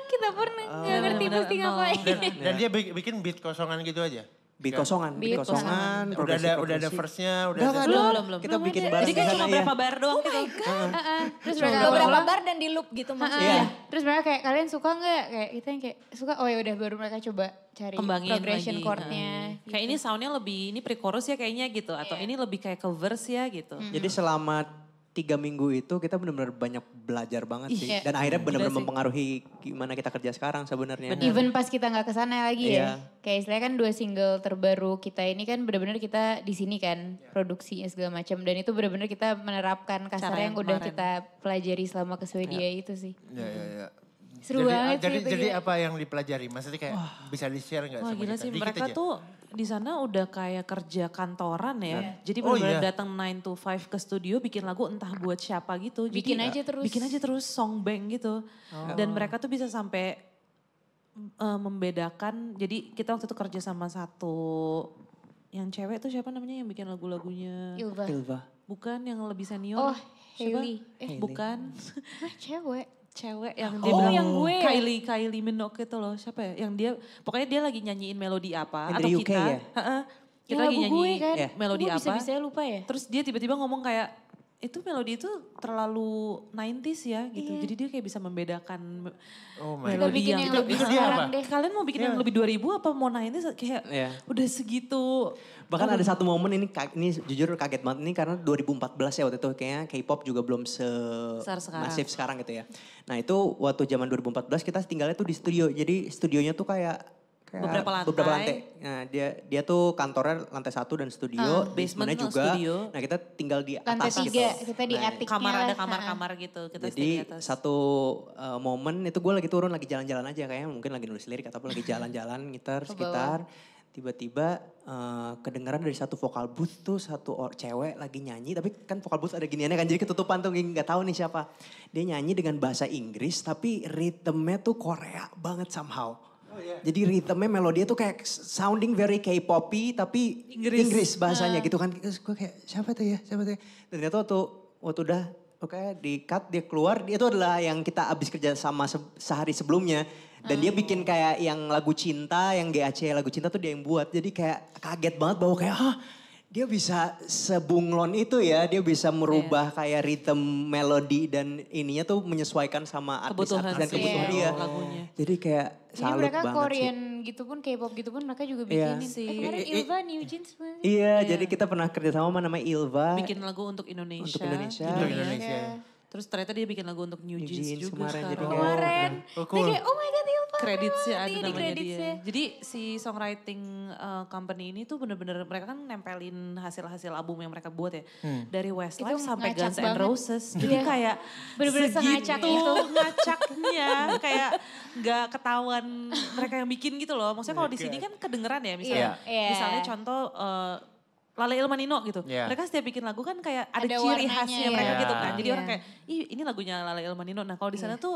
kita pun nggak oh. ngerti mesti ngapain. dan dia bikin beat kosongan gitu aja. Beat kan? kosongan, beat, beat kosongan, kosongan. Udah ada udah ada verse-nya, udah ada. Belum, belum, belum. Kita belum bikin bar. Jadi kayak cuma iya, iya. berapa bar doang oh gitu. Uh, terus mereka bar dan di loop gitu maksudnya. Yeah. Terus mereka kayak kalian suka nggak? Kayak kita yang kayak suka. Oh ya udah baru mereka coba cari Kembangin progression chord-nya. Uh. Gitu. Kayak ini soundnya lebih ini pre-chorus ya kayaknya gitu atau yeah. ini lebih kayak ke verse ya gitu. Mm -hmm. Jadi selama tiga minggu itu kita benar-benar banyak belajar banget sih yeah. dan akhirnya iya, benar-benar mempengaruhi gimana kita kerja sekarang sebenarnya. Even pas kita nggak kesana lagi yeah. ya, iya. kayak istilahnya kan dua single terbaru kita ini kan benar-benar kita di sini kan yeah. produksinya segala macam dan itu benar-benar kita menerapkan kasar yang, yang udah kita pelajari selama ke Swedia yeah. itu sih. Iya yeah, iya Seru jadi, banget ah, jadi, Jadi, apa yang dipelajari? Maksudnya kayak oh. bisa di-share nggak? Wah gila sih mereka tuh di sana udah kayak kerja kantoran ya. Yeah. Jadi oh, benar-benar yeah. datang 9 to 5 ke studio bikin lagu entah buat siapa gitu. Jadi, bikin aja terus. Bikin aja terus song bank gitu. Oh. Dan mereka tuh bisa sampai uh, membedakan. Jadi kita waktu itu kerja sama satu yang cewek tuh siapa namanya yang bikin lagu-lagunya? Ilva. Ilva. Bukan yang lebih senior. Oh, Haley. Eh, Hailey. bukan. cewek cewek yang dia oh, bilang yang gue. Kylie Kylie Minogue itu loh siapa ya yang dia pokoknya dia lagi nyanyiin melodi apa In atau kita UK, ya? kita ya, lagi nyanyi kan? Iya. melodi apa bisa, bisa lupa ya terus dia tiba-tiba ngomong kayak itu melodi itu terlalu 90s ya gitu. Iya. Jadi dia kayak bisa membedakan oh my melodi bikin yang, yang lebih itu, deh. Kalian mau bikin yeah. yang iya. lebih 2000 apa mau 90s kayak yeah. udah segitu. Bahkan um, ada satu momen ini ini jujur kaget banget ini karena 2014 ya waktu itu kayaknya K-pop juga belum se sekarang. masif sekarang gitu ya. Nah, itu waktu zaman 2014 kita tinggalnya tuh di studio. Jadi studionya tuh kayak Kayak beberapa lantai. Beberapa lantai. Nah, dia dia tuh kantornya lantai satu dan studio, uh, basement juga. Studio. Nah, kita tinggal di lantai atas tiga, gitu. kita di nah, Kamar ada kamar-kamar gitu. Kita Jadi atas. satu uh, momen itu gue lagi turun lagi jalan-jalan aja kayaknya mungkin lagi nulis lirik ataupun lagi jalan-jalan gitar sekitar tiba-tiba uh, eh, kedengaran dari satu vokal booth tuh satu or, cewek lagi nyanyi tapi kan vokal booth ada giniannya kan jadi ketutupan tuh gak tahu nih siapa dia nyanyi dengan bahasa Inggris tapi ritmenya tuh Korea banget somehow Oh, iya. Jadi ritme melodi itu kayak sounding very K-poppy tapi Inggris, Inggris bahasanya uh. gitu kan. Terus gue kayak siapa tuh ya, siapa tuh ya. Ternyata waktu, waktu udah Oke, di cut dia keluar, dia itu adalah yang kita abis kerja sama se sehari sebelumnya. Dan uh. dia ah. bikin kayak yang lagu cinta, yang GAC lagu cinta tuh dia yang buat. Jadi kayak kaget banget bahwa kayak ah dia bisa sebunglon itu ya, dia bisa merubah yeah. kayak ritme, melodi dan ininya tuh menyesuaikan sama artis, artis dan kebutuhan yeah. dia. Jadi kayak Jadi mereka Korean sih. gitu pun K-pop gitu pun mereka juga bikin yeah. Iya sih. Eh, kemarin Ilva New Jeans Iya, yeah, jadi kita pernah kerja sama sama nama Ilva. Bikin lagu untuk Indonesia. Untuk Indonesia. Gitu untuk ya. Indonesia. Yeah. Terus ternyata dia bikin lagu untuk New, New Jeans, Jeans juga kemarin. Jadi kayak, kemarin. Oh, kayak, oh my god Kredit Kreditnya ada namanya dia. Jadi si songwriting uh, company ini tuh bener-bener mereka kan nempelin hasil-hasil album yang mereka buat ya. Hmm. Dari Westlife sampai Guns N' Roses. Jadi iya. kayak bener-bener segitu itu. Gitu. ngacaknya. kayak gak ketahuan mereka yang bikin gitu loh. Maksudnya kalau di iya, sini kan kedengeran ya misalnya. Yeah. Yeah. Misalnya contoh... Uh, Lale Ilmanino gitu. Yeah. Mereka setiap bikin lagu kan kayak ada, ada ciri khasnya ya. mereka yeah. gitu kan. Jadi yeah. orang iya. kayak, ih ini lagunya Lale Ilmanino. Nah kalau di sana yeah. tuh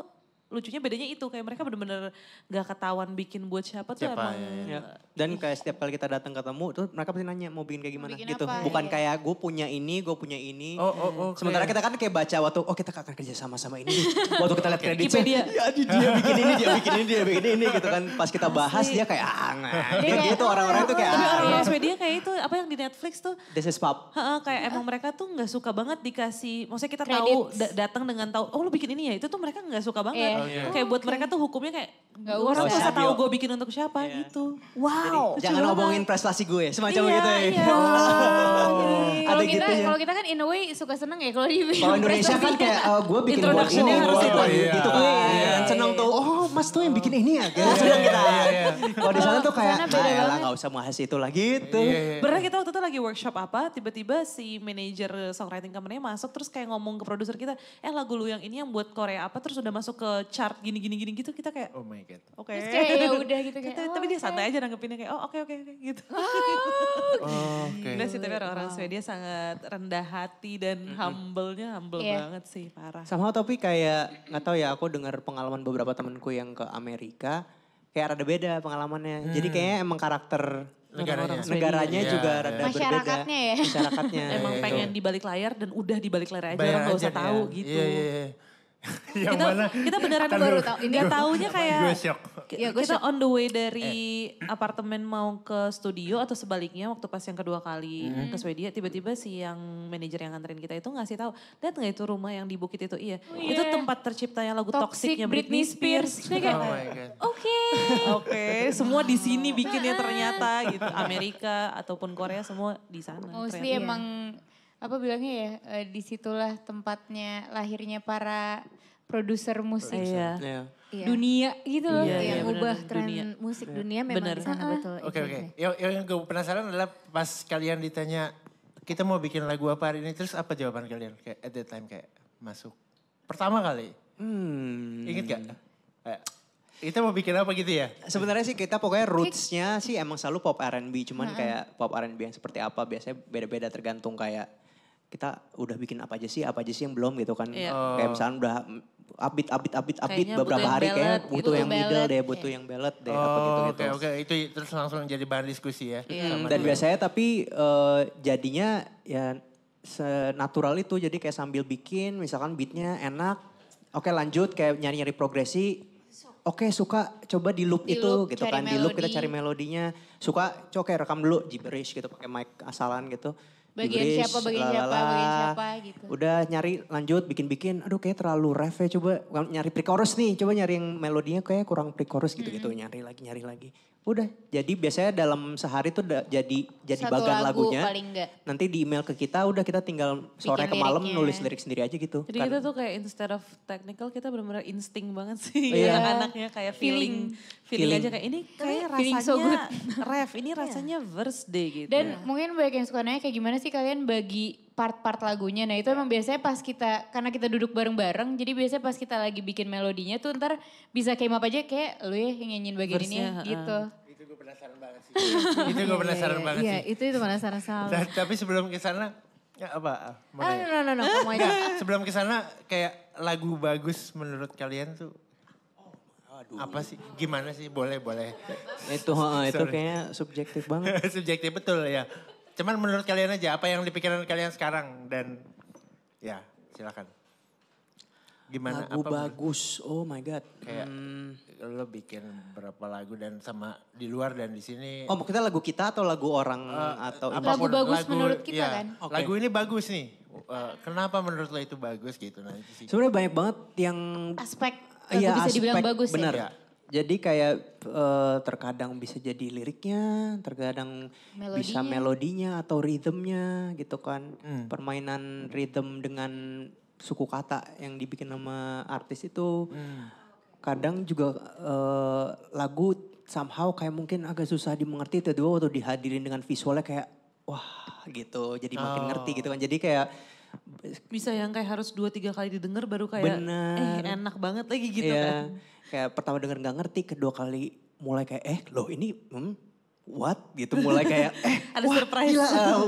lucunya bedanya itu kayak mereka bener-bener gak ketahuan bikin buat siapa tuh siapa, emang ya, dan kayak setiap kali kita datang ketemu tuh mereka pasti nanya mau bikin kayak gimana bikin gitu apa, bukan ya. kayak gue punya ini gue punya ini oh, oh, oh, sementara kita kan kayak baca waktu oh kita akan kerja sama sama ini waktu kita lihat kreditnya dia dia, bikin ini dia bikin ini dia bikin ini gitu kan pas kita bahas dia kayak ah dia, dia gitu orang-orang itu kayak tapi ah, orang-orang iya. Swedia kayak itu apa yang di Netflix tuh This is Pop kayak emang mereka tuh nggak suka banget dikasih maksudnya kita tahu datang dengan tahu oh lu bikin ini ya itu tuh mereka nggak suka banget iya, Yeah. Kayak buat mereka tuh hukumnya kayak Gak orang usah, usah tahu gue bikin untuk siapa yeah. gitu. Wow. Jadi, jangan ngomongin prestasi gue, semacam iya, gitu ya. Iya. Wow. okay. Kalau kita gitu ya. kalau kita kan in a way suka seneng ya kalau di Kalau Indonesia kan kayak uh, oh, gue bikin buat ini harus gitu. itu. Itu kan iya. seneng tuh. Iya. Oh, Mas tuh yang bikin ini ya. Gitu. kita nggak usah hasil itu lagi gitu. Yeah, iya, iya, iya. yeah. kita waktu itu lagi workshop apa, tiba-tiba si manajer songwriting company masuk terus kayak ngomong ke produser kita, eh lagu lu yang ini yang buat Korea apa terus udah masuk ke chart gini-gini gini gitu kita kayak oh my god. Oke. Okay. Terus kayak ya udah gitu kayak. oh, tapi okay. dia santai aja nanggepinnya kayak oh oke okay, oke okay, okay, gitu. Oh, oke. Okay. Nah sih tapi orang-orang wow. Swedia sangat rendah hati dan mm humble-nya humble yeah. banget sih parah. Sama tapi kayak nggak tahu ya aku dengar pengalaman beberapa temanku yang ke Amerika kayak rada beda pengalamannya. Hmm. Jadi kayaknya emang karakter negaranya, negaranya ya, juga ya. rada masyarakatnya Ya. Masyarakatnya Emang iya, pengen iya. di balik layar dan udah di balik layar aja Bayar orang gak usah ya. tahu gitu. Iya, iya, iya yang kita, mana kita beneran kan baru tahu ini tahunya kayak gue shock. Ya, gue kita shock. on the way dari eh. apartemen mau ke studio atau sebaliknya waktu pas yang kedua kali hmm. ke Swedia tiba-tiba si yang manajer yang nganterin kita itu ngasih tahu lihat nggak itu rumah yang di bukit itu iya oh, yeah. itu iya. tempat terciptanya lagu toksiknya Britney, Britney Spears, iya kan? oh Oke. oke oke semua di sini bikinnya ternyata gitu Amerika ataupun Korea semua di sana Oh, emang iya apa bilangnya ya uh, disitulah tempatnya lahirnya para produser musik iya. Iya. iya. dunia gitu loh iya, yang iya, ubah bener, tren dunia. musik iya. dunia memang di sana betul. Oke iya, oke. Okay. okay. Yang, yang gue penasaran adalah pas kalian ditanya kita mau bikin lagu apa hari ini terus apa jawaban kalian kayak at that time kayak masuk pertama kali. Hmm. inget gak? kayak, kita mau bikin apa gitu ya? Sebenarnya sih kita pokoknya rootsnya sih emang selalu pop R&B. Cuman nah. kayak pop R&B yang seperti apa biasanya beda-beda tergantung kayak kita udah bikin apa aja sih, apa aja sih yang belum gitu kan. Yeah. Oh. Kayak misalnya udah abit-abit-abit-abit beberapa hari kayak butuh gitu. yang middle deh, butuh yeah. yang belet deh oh, apa gitu gitu. Oke okay, oke okay. itu terus langsung jadi bahan diskusi ya. Yeah. Sama Dan dia. biasanya tapi uh, jadinya ya senatural itu jadi kayak sambil bikin misalkan beatnya enak, oke okay, lanjut kayak nyari-nyari progresi oke okay, suka coba di loop di loop, itu gitu kan melodi. di loop kita cari melodinya suka coba kayak rekam dulu gibberish gitu pakai mic asalan gitu bagian English, siapa bagian lalala, siapa bagian siapa gitu udah nyari lanjut bikin bikin aduh kayak terlalu ref ya coba nyari pre-chorus nih coba nyari yang melodinya kayak kurang pre-chorus gitu gitu mm -hmm. nyari lagi nyari lagi Udah, jadi biasanya dalam sehari tuh jadi jadi Satu bagan lagu, lagunya. Paling Nanti di email ke kita udah kita tinggal sore Bikin ke malam nulis lirik sendiri aja gitu. Jadi kan. kita tuh kayak instead of technical kita benar-benar insting banget sih iya. anak-anaknya kayak feeling, feeling feeling aja kayak ini kayak rasanya so good. ref, ini iya. rasanya yeah. verse deh gitu. Dan yeah. mungkin banyak yang suka nanya kayak gimana sih kalian bagi part-part lagunya. Nah itu iya. emang biasanya pas kita, karena kita duduk bareng-bareng, jadi biasanya pas kita lagi bikin melodinya tuh ntar bisa kayak apa aja kayak lu ya yang nyanyiin bagian ini ya, gitu. Itu gue penasaran banget sih. itu gue iya, penasaran yeah, banget yeah, sih. Iya itu itu penasaran sama. Nah, tapi sebelum ke sana, ya apa? ah, ah no, no, no, kamu aja. sebelum ke sana kayak lagu bagus menurut kalian tuh Aduh. Apa sih? Gimana sih? Boleh, boleh. Itu, itu kayaknya subjektif banget. subjektif betul ya. Cuman menurut kalian aja apa yang dipikiran kalian sekarang dan ya silakan. Gimana? Lagu apa bagus. Menurut? Oh my god. Kayak hmm. lo bikin berapa lagu dan sama di luar dan di sini. Oh maksudnya lagu kita atau lagu orang uh, atau apa? lagu bagus lagu, menurut kita ya, kan? Okay. Lagu ini bagus nih. Uh, kenapa menurut lo itu bagus gitu? Nah, Sebenarnya banyak banget yang aspek Lagu iya, bisa aspek, dibilang bagus ya? bener. ya jadi kayak uh, terkadang bisa jadi liriknya, terkadang melodinya. bisa melodinya atau rhythmnya gitu kan. Hmm. Permainan rhythm dengan suku kata yang dibikin sama artis itu hmm. kadang juga uh, lagu somehow kayak mungkin agak susah dimengerti itu dua waktu dihadirin dengan visualnya kayak wah gitu jadi oh. makin ngerti gitu oh. kan. Jadi kayak bisa yang kayak harus dua tiga kali didengar baru kayak Bener. eh enak banget lagi gitu yeah. kan kayak pertama denger nggak ngerti, kedua kali mulai kayak eh loh ini hmm, what gitu mulai kayak eh ada wah, surprise gila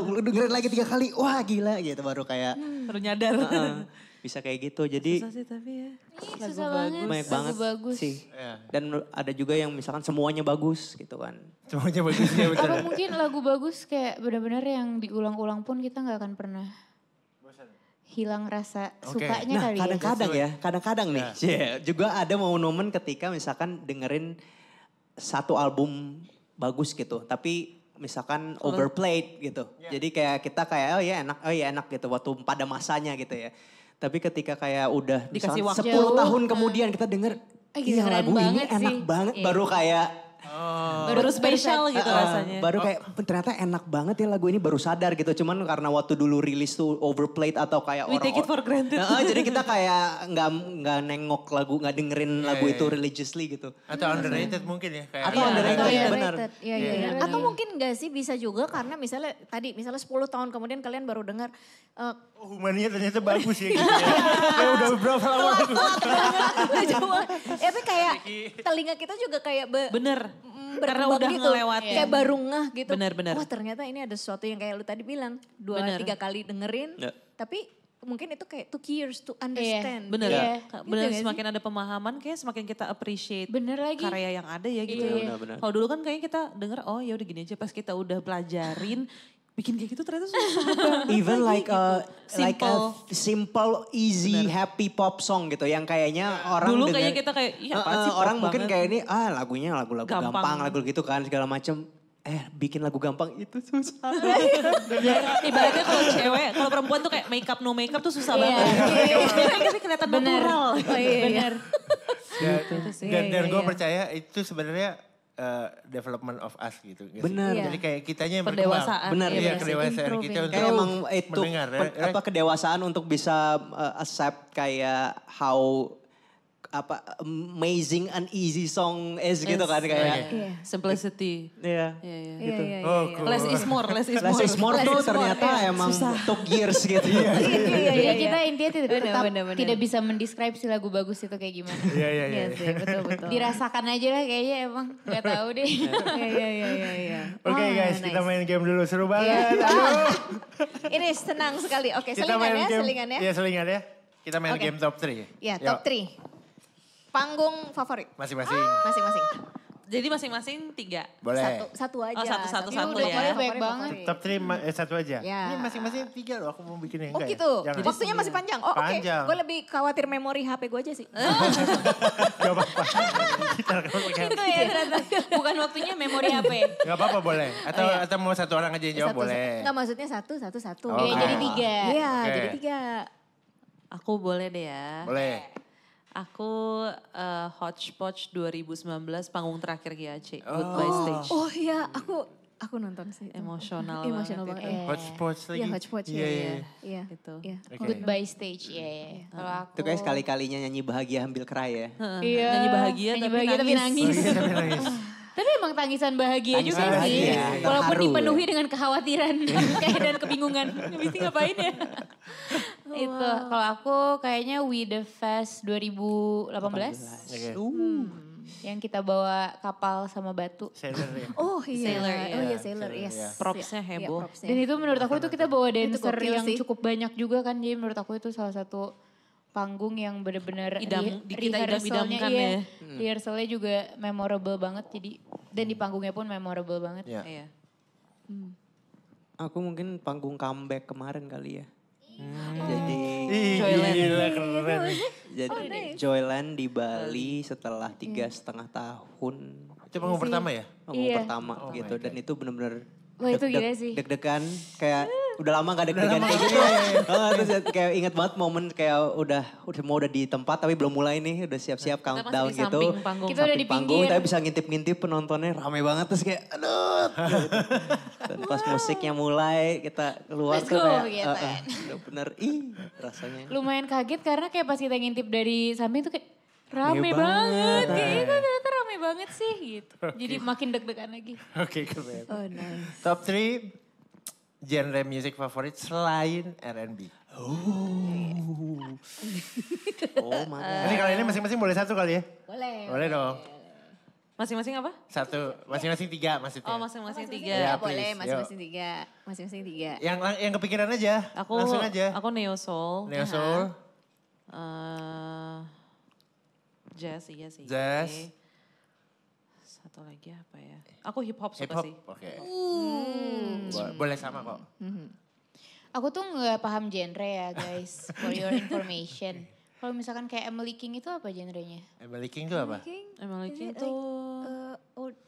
uh, dengerin lagi tiga kali wah gila gitu baru kayak hmm, baru nyadar uh bisa kayak gitu jadi susah sih tapi ya Ih, lagu susah bagus banyak banget lagu bagus sih iya. dan ada juga yang misalkan semuanya bagus gitu kan semuanya bagus ya atau mungkin lagu bagus kayak benar-benar yang diulang-ulang pun kita nggak akan pernah hilang rasa okay. sukanya nah, kali kadang-kadang ya. Kadang-kadang ya, kadang-kadang nih. Yeah. Iya, juga ada momen ketika misalkan dengerin satu album bagus gitu, tapi misalkan overplayed gitu. Yeah. Jadi kayak kita kayak oh ya enak, oh ya enak gitu waktu pada masanya gitu ya. Tapi ketika kayak udah Dikasih waktu 10 tahun kemudian kita denger iya lagu ini enak banget yeah. baru kayak Oh. Baru, baru spesial gitu uh, rasanya. Baru kayak oh. ternyata enak banget ya lagu ini baru sadar gitu. Cuman karena waktu dulu rilis tuh overplayed atau kayak We orang. We take it for granted. Uh, jadi kita kayak nggak nggak nengok lagu, nggak dengerin yeah, lagu yeah. itu iya. religiously gitu. Atau hmm. underrated mungkin ya kayak. Atau yeah, underrated, yeah. benar. Yeah, yeah, yeah. yeah. Atau mungkin gak sih bisa juga karena misalnya tadi misalnya 10 tahun kemudian kalian baru dengar uh, oh, humannya ternyata bagus ya gitu. Ya. udah berapa lama gitu. ya Tapi kayak telinga kita juga kayak be, bener karena udah gitu. ngelewatin. Kayak baru ngeh gitu. Benar, benar. Wah ternyata ini ada sesuatu yang kayak lu tadi bilang. Dua, bener. tiga kali dengerin. Ya. Tapi mungkin itu kayak two years to understand. Iya, benar, bener, Yeah. bener gitu semakin ada pemahaman kayak semakin kita appreciate bener lagi. karya yang ada ya gitu. Iya. Kalau dulu kan kayaknya kita denger oh ya udah gini aja pas kita udah pelajarin bikin kayak gitu ternyata susah Even uh, gitu. like a gitu. like simple. a simple easy Bener. happy pop song gitu yang kayaknya orang dulu kayaknya kita kayak iya uh, sih, orang mungkin banget. kayak ini ah lagunya lagu-lagu gampang. gampang lagu gitu kan segala macem eh bikin lagu gampang itu susah. Ibaratnya kalau cewek, kalau perempuan tuh kayak makeup no makeup tuh susah iya. banget. Iya, iya, kan Tapi kelihatan natural. Oh, Bener. Gitu dan, dan gue percaya itu sebenarnya uh, development of us gitu. Benar. Jadi kayak kitanya yang berkembang. Benar. Iya, ya, kedewasaan kita untuk Kayak emang itu mendengar, ya. ya. apa kedewasaan untuk bisa uh, accept kayak how apa amazing uneasy song is gitu yes. gitu kan kayak yeah. simplicity. Iya. Yeah. Yeah, yeah. gitu. Yeah, yeah, oh, yeah, Oh, cool. Less is more, less is more. Less is more tuh ternyata yeah. emang Susah. took years gitu. ya Jadi kita intinya tidak tetap bener, bener. tidak bisa mendeskripsi si lagu bagus itu kayak gimana. Iya iya iya. betul betul. Dirasakan aja lah kayaknya emang nggak tahu deh. Iya iya iya iya. Oke ah, guys, nice. kita main game dulu seru iya. banget. Yeah. Ini senang sekali. Oke, selingan ya, selingan ya. Iya, selingan ya. Kita main okay. game top 3. ya top 3. Panggung favorit. Masing-masing. Masing-masing. Jadi masing-masing tiga. Boleh. Satu, satu aja. Oh satu satu satu, satu ya. Favorit banyak banget. Top three eh, satu aja. Ya. Ini masing-masing tiga loh. Aku mau bikin yang oh, Oh gitu. Ya. Jadi Waktunya masih panjang. Oh oke. Okay. Gue lebih khawatir memori HP gue aja sih. gak apa-apa. Kita Itu ya ternyata. Bukan waktunya memori HP. Gak apa-apa boleh. Atau oh, iya. atau mau satu orang aja yang jawab satu, boleh. Satu. Enggak maksudnya satu satu satu. Oh, okay. Iya, jadi ah. tiga. Iya okay. jadi tiga. Aku boleh deh ya. Boleh. Aku uh, Hodgepodge 2019 panggung terakhir GAC, oh. Goodbye Stage. Oh iya, aku aku nonton sih. Itu. Emosional. Iya, emosional banget. banget. Yeah. Hodgepodge lagi. Iya, Hodgepodge. Iya, iya. Iya. Itu. Yeah. Okay. Goodbye Stage, iya. Yeah. Iya, iya. Yeah. Kalau aku. Itu kayak sekali-kalinya nyanyi bahagia ambil kerai ya. Iya. Yeah. Nyanyi bahagia, nyanyi tapi, bahagia nangis. tapi nangis. Oh, tapi nangis. Tapi emang tangisan bahagia tangisan juga bahagia, sih. Ya, Walaupun haru, dipenuhi ya. dengan kekhawatiran kayak dan kebingungan. bisa ngapain ya? Wow. Itu kalau aku kayaknya We The Fest 2018. Okay. Hmm. Yang kita bawa kapal sama batu. Sailor ya. Oh iya. Sailor, ya. Oh iya, iya sailor, yes. Iya. Iya, propsnya heboh. Ya, props Dan itu menurut aku itu kita bawa dancer yang cukup banyak juga kan. Jadi menurut aku itu salah satu panggung yang benar-benar idam di kita idam-idamkan idam iya, ya. Hmm. Rehearsalnya juga memorable banget jadi dan di panggungnya pun memorable banget. Iya. Yeah. Hmm. Aku mungkin panggung comeback kemarin kali ya. Hmm. Jadi Joyland. Gila, iya, keren. Jadi oh, nice. Joyland di Bali setelah tiga hmm. setengah tahun. Itu panggung iya pertama ya? Panggung yeah. pertama oh gitu dan itu benar-benar Wah itu gila sih. Deg-degan kayak udah lama gak deg-degan kayak gini. Gitu. Iya. Oh, terus kayak inget banget momen kayak udah udah mau udah di tempat tapi belum mulai nih udah siap-siap countdown gitu. panggung. Kita udah di panggung tapi bisa ngintip-ngintip penontonnya rame banget terus kayak aduh. Iya, gitu. dan Pas musiknya mulai kita keluar tuh kayak Udah gitu kan. bener ih rasanya. Lumayan kaget karena kayak pas kita ngintip dari samping tuh kayak Rame iya banget. banget. Kayaknya kok ternyata rame banget sih gitu. Okay. Jadi makin deg-degan lagi. Oke okay, keren. Oh nice. Top three genre music favorit selain R&B. Oh. oh my Nanti kalau ini masing-masing boleh satu kali ya? Boleh. Boleh dong. Masing-masing apa? Satu, masing-masing tiga maksudnya. Oh masing-masing tiga. Ya, ya boleh, masing-masing tiga. Masing-masing tiga. Yang yang kepikiran aja, aku, langsung aja. Aku neo soul. Neo soul. Eh, jazz, iya sih. Jazz. Okay. Satu lagi apa ya? Aku hip hop suka hip -hop, sih. Oke. Okay. Hmm. boleh sama kok. Hmm. Aku tuh nggak paham genre ya guys, for your information. Kalau misalkan kayak Emily King itu apa genrenya? Emily King itu apa? Emily King itu uh, old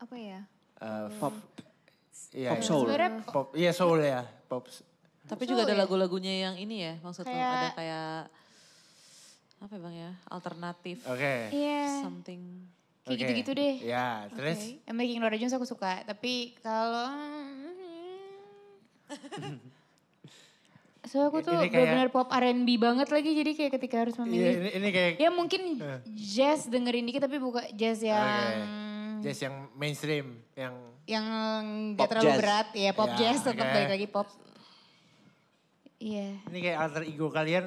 apa ya? Uh, uh pop. Yeah, pop iya. soul. Sebenernya, pop, iya soul ya, pop. Tapi juga ada ya? lagu-lagunya yang ini ya, maksudnya kayak, ada kayak apa ya, bang ya alternatif oke okay. Iya. yeah. something kayak gitu-gitu deh Iya, yeah, terus okay. making Laura Jones aku suka tapi kalau so aku tuh benar-benar pop R&B banget lagi jadi kayak ketika harus iya, memilih yeah, ini, ini kayak ya mungkin uh. jazz dengerin dikit tapi bukan jazz yang okay. jazz yang mainstream yang yang gak terlalu jazz. berat iya, ya pop yeah, jazz tetap okay. balik lagi pop iya yeah. ini kayak alter ego kalian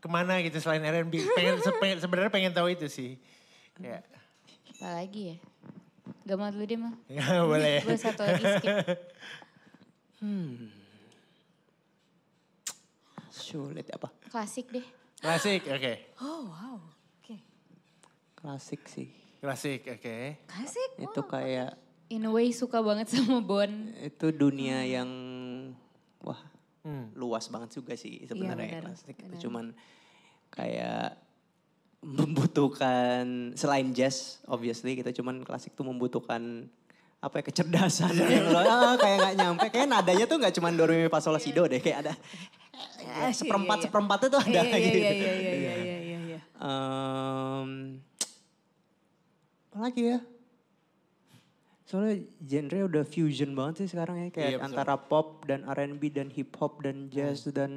kemana gitu selain R&B? Pengen, pengen sebenarnya pengen tahu itu sih. Ya. Apa lagi ya? Gak mau dulu deh mah. Ya boleh. Gue satu lagi skip. Hmm. Sulit apa? Klasik deh. Klasik, oke. Okay. Oh wow, oke. Okay. Klasik sih. Klasik, oke. Okay. Klasik. Itu kayak. In a way suka banget sama Bon. Itu dunia hmm. yang wah hmm. luas banget juga sih iya, sebenarnya ya, klasik itu cuman kayak membutuhkan selain jazz obviously kita gitu, cuman klasik tuh membutuhkan apa ya kecerdasan iya. ah, kayak nggak nyampe kayak nadanya tuh nggak cuman do Pasola iya. sido deh kayak ada ah, seperempat seperempat iya, seperempatnya tuh ada iya, Iya gitu. iya iya iya lagi ya? Soalnya genre udah fusion banget sih sekarang ya kayak iya, antara pop dan R&B dan hip hop dan jazz hmm. dan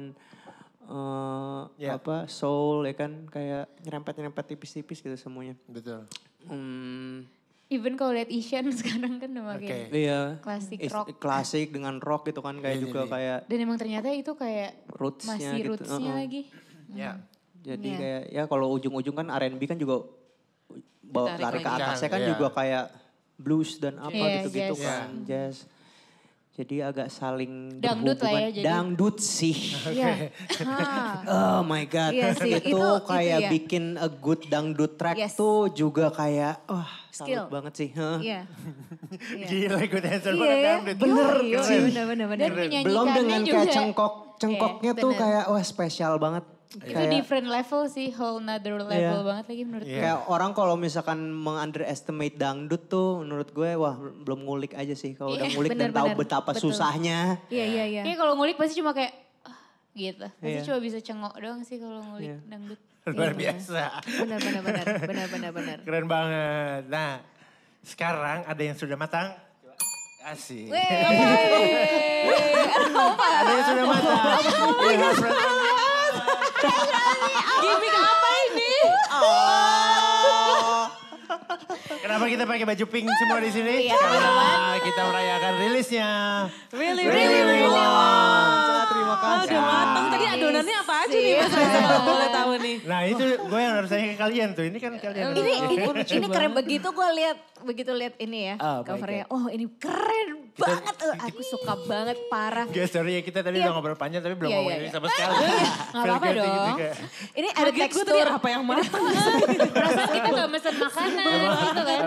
uh, eh, yeah. apa soul ya kan kayak nyerempet-nyerempet tipis-tipis gitu semuanya. Betul. Hmm. Even kalau lihat Asian sekarang kan udah okay. iya. klasik rock. Klasik dengan rock gitu kan kayak yeah, juga yeah, kayak. Dan emang ternyata itu kayak roots masih gitu, rootsnya gitu. uh -uh. lagi. Ya. Yeah. Hmm. Jadi yeah. kayak ya kalau ujung-ujung kan R&B kan juga bawa lari tarik ke atasnya iya, kan yeah. juga kayak blues dan apa yeah, gitu-gitu yes. kan, yeah. jazz. Jadi agak saling dangdut lah ya jadi. Dangdut sih. Iya. oh my god. yeah, itu, itu kayak itu ya. bikin a good dangdut track yes. tuh juga kayak wah oh, skill banget sih. yeah. Iya. iya. Gila good answer yeah, banget ya. dangdut. Bener, sih. Dan Belum dengan kayak cengkok cengkoknya yeah, tuh kayak wah spesial banget Kayak, itu different level sih, whole another level yeah. banget lagi menurut yeah. gue. Kayak orang kalau misalkan meng-underestimate dangdut tuh menurut gue wah belum ngulik aja sih. Kalau yeah, udah ngulik bener, dan tahu betapa Betul. susahnya. Iya, iya, iya. Kayak kalau ngulik pasti cuma kayak ah, gitu. Pasti yeah. cuma bisa cengok doang sih kalau ngulik yeah. dangdut. Luar gitu. biasa. Benar, benar, benar. Benar, benar, benar. Keren banget. Nah, sekarang ada yang sudah matang. Asik. Wey, Ada yang sudah matang. Gimik apa ini? Oh. Kenapa kita pakai baju pink semua di sini? Iya, Karena kita merayakan rilisnya. Really, really, really, really, really makasih. Udah matang. Tadi adonannya apa aja nih Mas iya. kalau boleh tahu nih. Nah itu gue yang harus tanya ke kalian tuh. Ini kan kalian. Ini ini, ini keren begitu gue lihat begitu lihat ini ya oh, covernya. Oh ini keren kita, banget. Eh, aku suka banget parah. sorry ya kita tadi iya. udah ngobrol panjang tapi belum iya, ngomongin sama sekali. Gak apa-apa gitu, dong. Ini ada tekstur. apa yang matang. Rasanya kita gak mesen makanan gitu kan.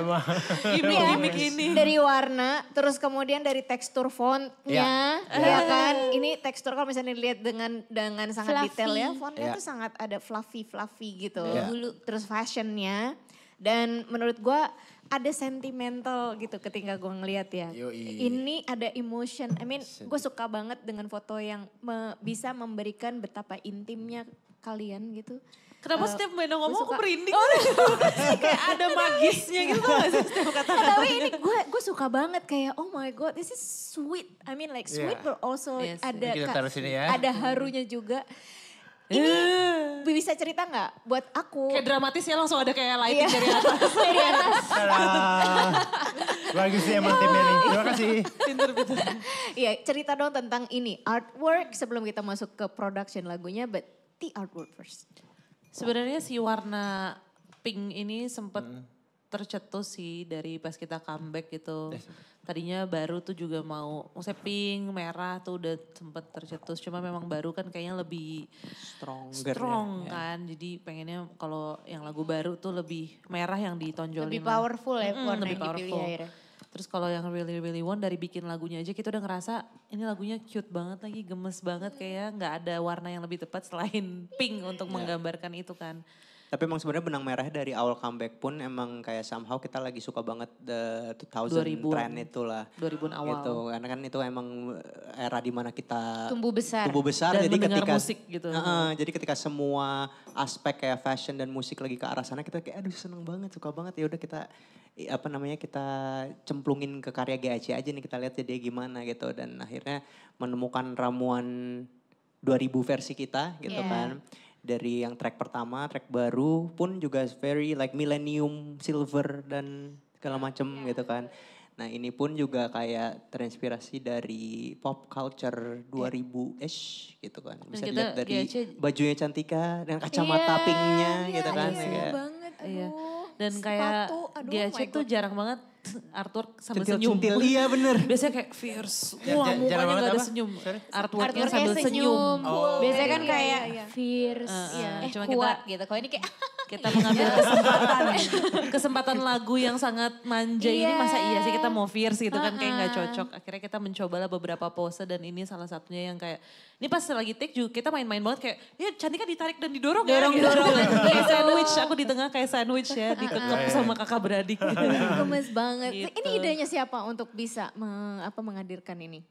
gimik ini. Dari warna terus kemudian dari tekstur fontnya. Ya kan. Ini tekstur kalau misalnya misalnya lihat dengan dengan sangat fluffy. detail ya, fontnya yeah. tuh sangat ada fluffy fluffy gitu. Yeah. terus fashionnya dan menurut gue ada sentimental gitu ketika gue ngeliat ya. Yoi. Ini ada emotion. I mean, gue suka banget dengan foto yang me bisa memberikan betapa intimnya kalian gitu. Kenapa uh, setiap Mbak ngomong suka, aku merinding? Oh, kayak ada magisnya gitu gak sih setiap kata-kata. Tapi ini gitu? gue gue suka banget kayak oh my god this is sweet. I mean like iya. sweet yeah. but also yes, iya ada kita sini ya. ada harunya juga. Ini eh. bisa cerita gak buat aku? Kayak dramatis ya langsung ada kayak lighting yeah. dari atas. dari atas. Bagus sih emang timnya nih. Terima kasih. pinter. Iya cerita dong tentang ini artwork sebelum kita masuk ke production lagunya, but the artwork first. Sebenarnya si warna pink ini sempat hmm. tercetus sih dari pas kita comeback gitu. Eh. Tadinya baru tuh juga mau, maksudnya pink, merah tuh udah sempat tercetus. Cuma memang baru kan kayaknya lebih Stronger ya. strong ya. kan. Ya. Jadi pengennya kalau yang lagu baru tuh lebih merah yang ditonjolin. Lebih powerful ya warna lebih gitu yang powerful. dipilih akhirnya Terus kalau yang really really want dari bikin lagunya aja kita udah ngerasa ini lagunya cute banget lagi, gemes banget kayak nggak ada warna yang lebih tepat selain pink untuk yeah. menggambarkan itu kan. Tapi emang sebenarnya benang merah dari awal comeback pun emang kayak somehow kita lagi suka banget the 2000 2000 trend itulah. 2000 awal. Gitu. Karena kan itu emang era dimana kita tumbuh besar. Tumbuh besar dan jadi ketika musik gitu. uh, jadi ketika semua aspek kayak fashion dan musik lagi ke arah sana kita kayak aduh seneng banget suka banget ya udah kita apa namanya kita cemplungin ke karya GAC aja nih kita lihat jadi gimana gitu dan akhirnya menemukan ramuan 2000 versi kita gitu yeah. kan dari yang track pertama track baru pun juga very like millennium silver dan segala macem yeah. gitu kan nah ini pun juga kayak transpirasi dari pop culture 2000 iya. ish gitu kan bisa kita, dilihat dari GAC... bajunya cantika dan kacamata yeah, pinknya yeah, gitu kan yeah. Iya, banget iya dan kayak Sepatu, aduh, GAC oh tuh jarang banget Arthur sambil Cintil senyum. Iya bener. Biasanya kayak fierce. Wah mukanya gak ada apa? senyum. Arthur artwork sambil senyum. senyum. Oh. Biasanya kan iya, kayak iya, iya. fierce. Uh, uh. Eh, Cuma kuat kita, gitu. Kalau ini kayak kita mengambil iya. kesempatan kesempatan lagu yang sangat manja yeah. ini iya. masa iya sih kita mau fierce gitu kan uh -huh. kayak nggak cocok. Akhirnya kita mencobalah beberapa pose dan ini salah satunya yang kayak ini pas lagi take juga kita main-main banget kayak ya kan ditarik dan didorong dorong, ya. Dorong, gitu. kayak sandwich, aku di tengah kayak sandwich ya dikekep iya, sama kakak beradik. Gemes banget. Gitu. Ini idenya siapa untuk bisa meng, apa menghadirkan ini?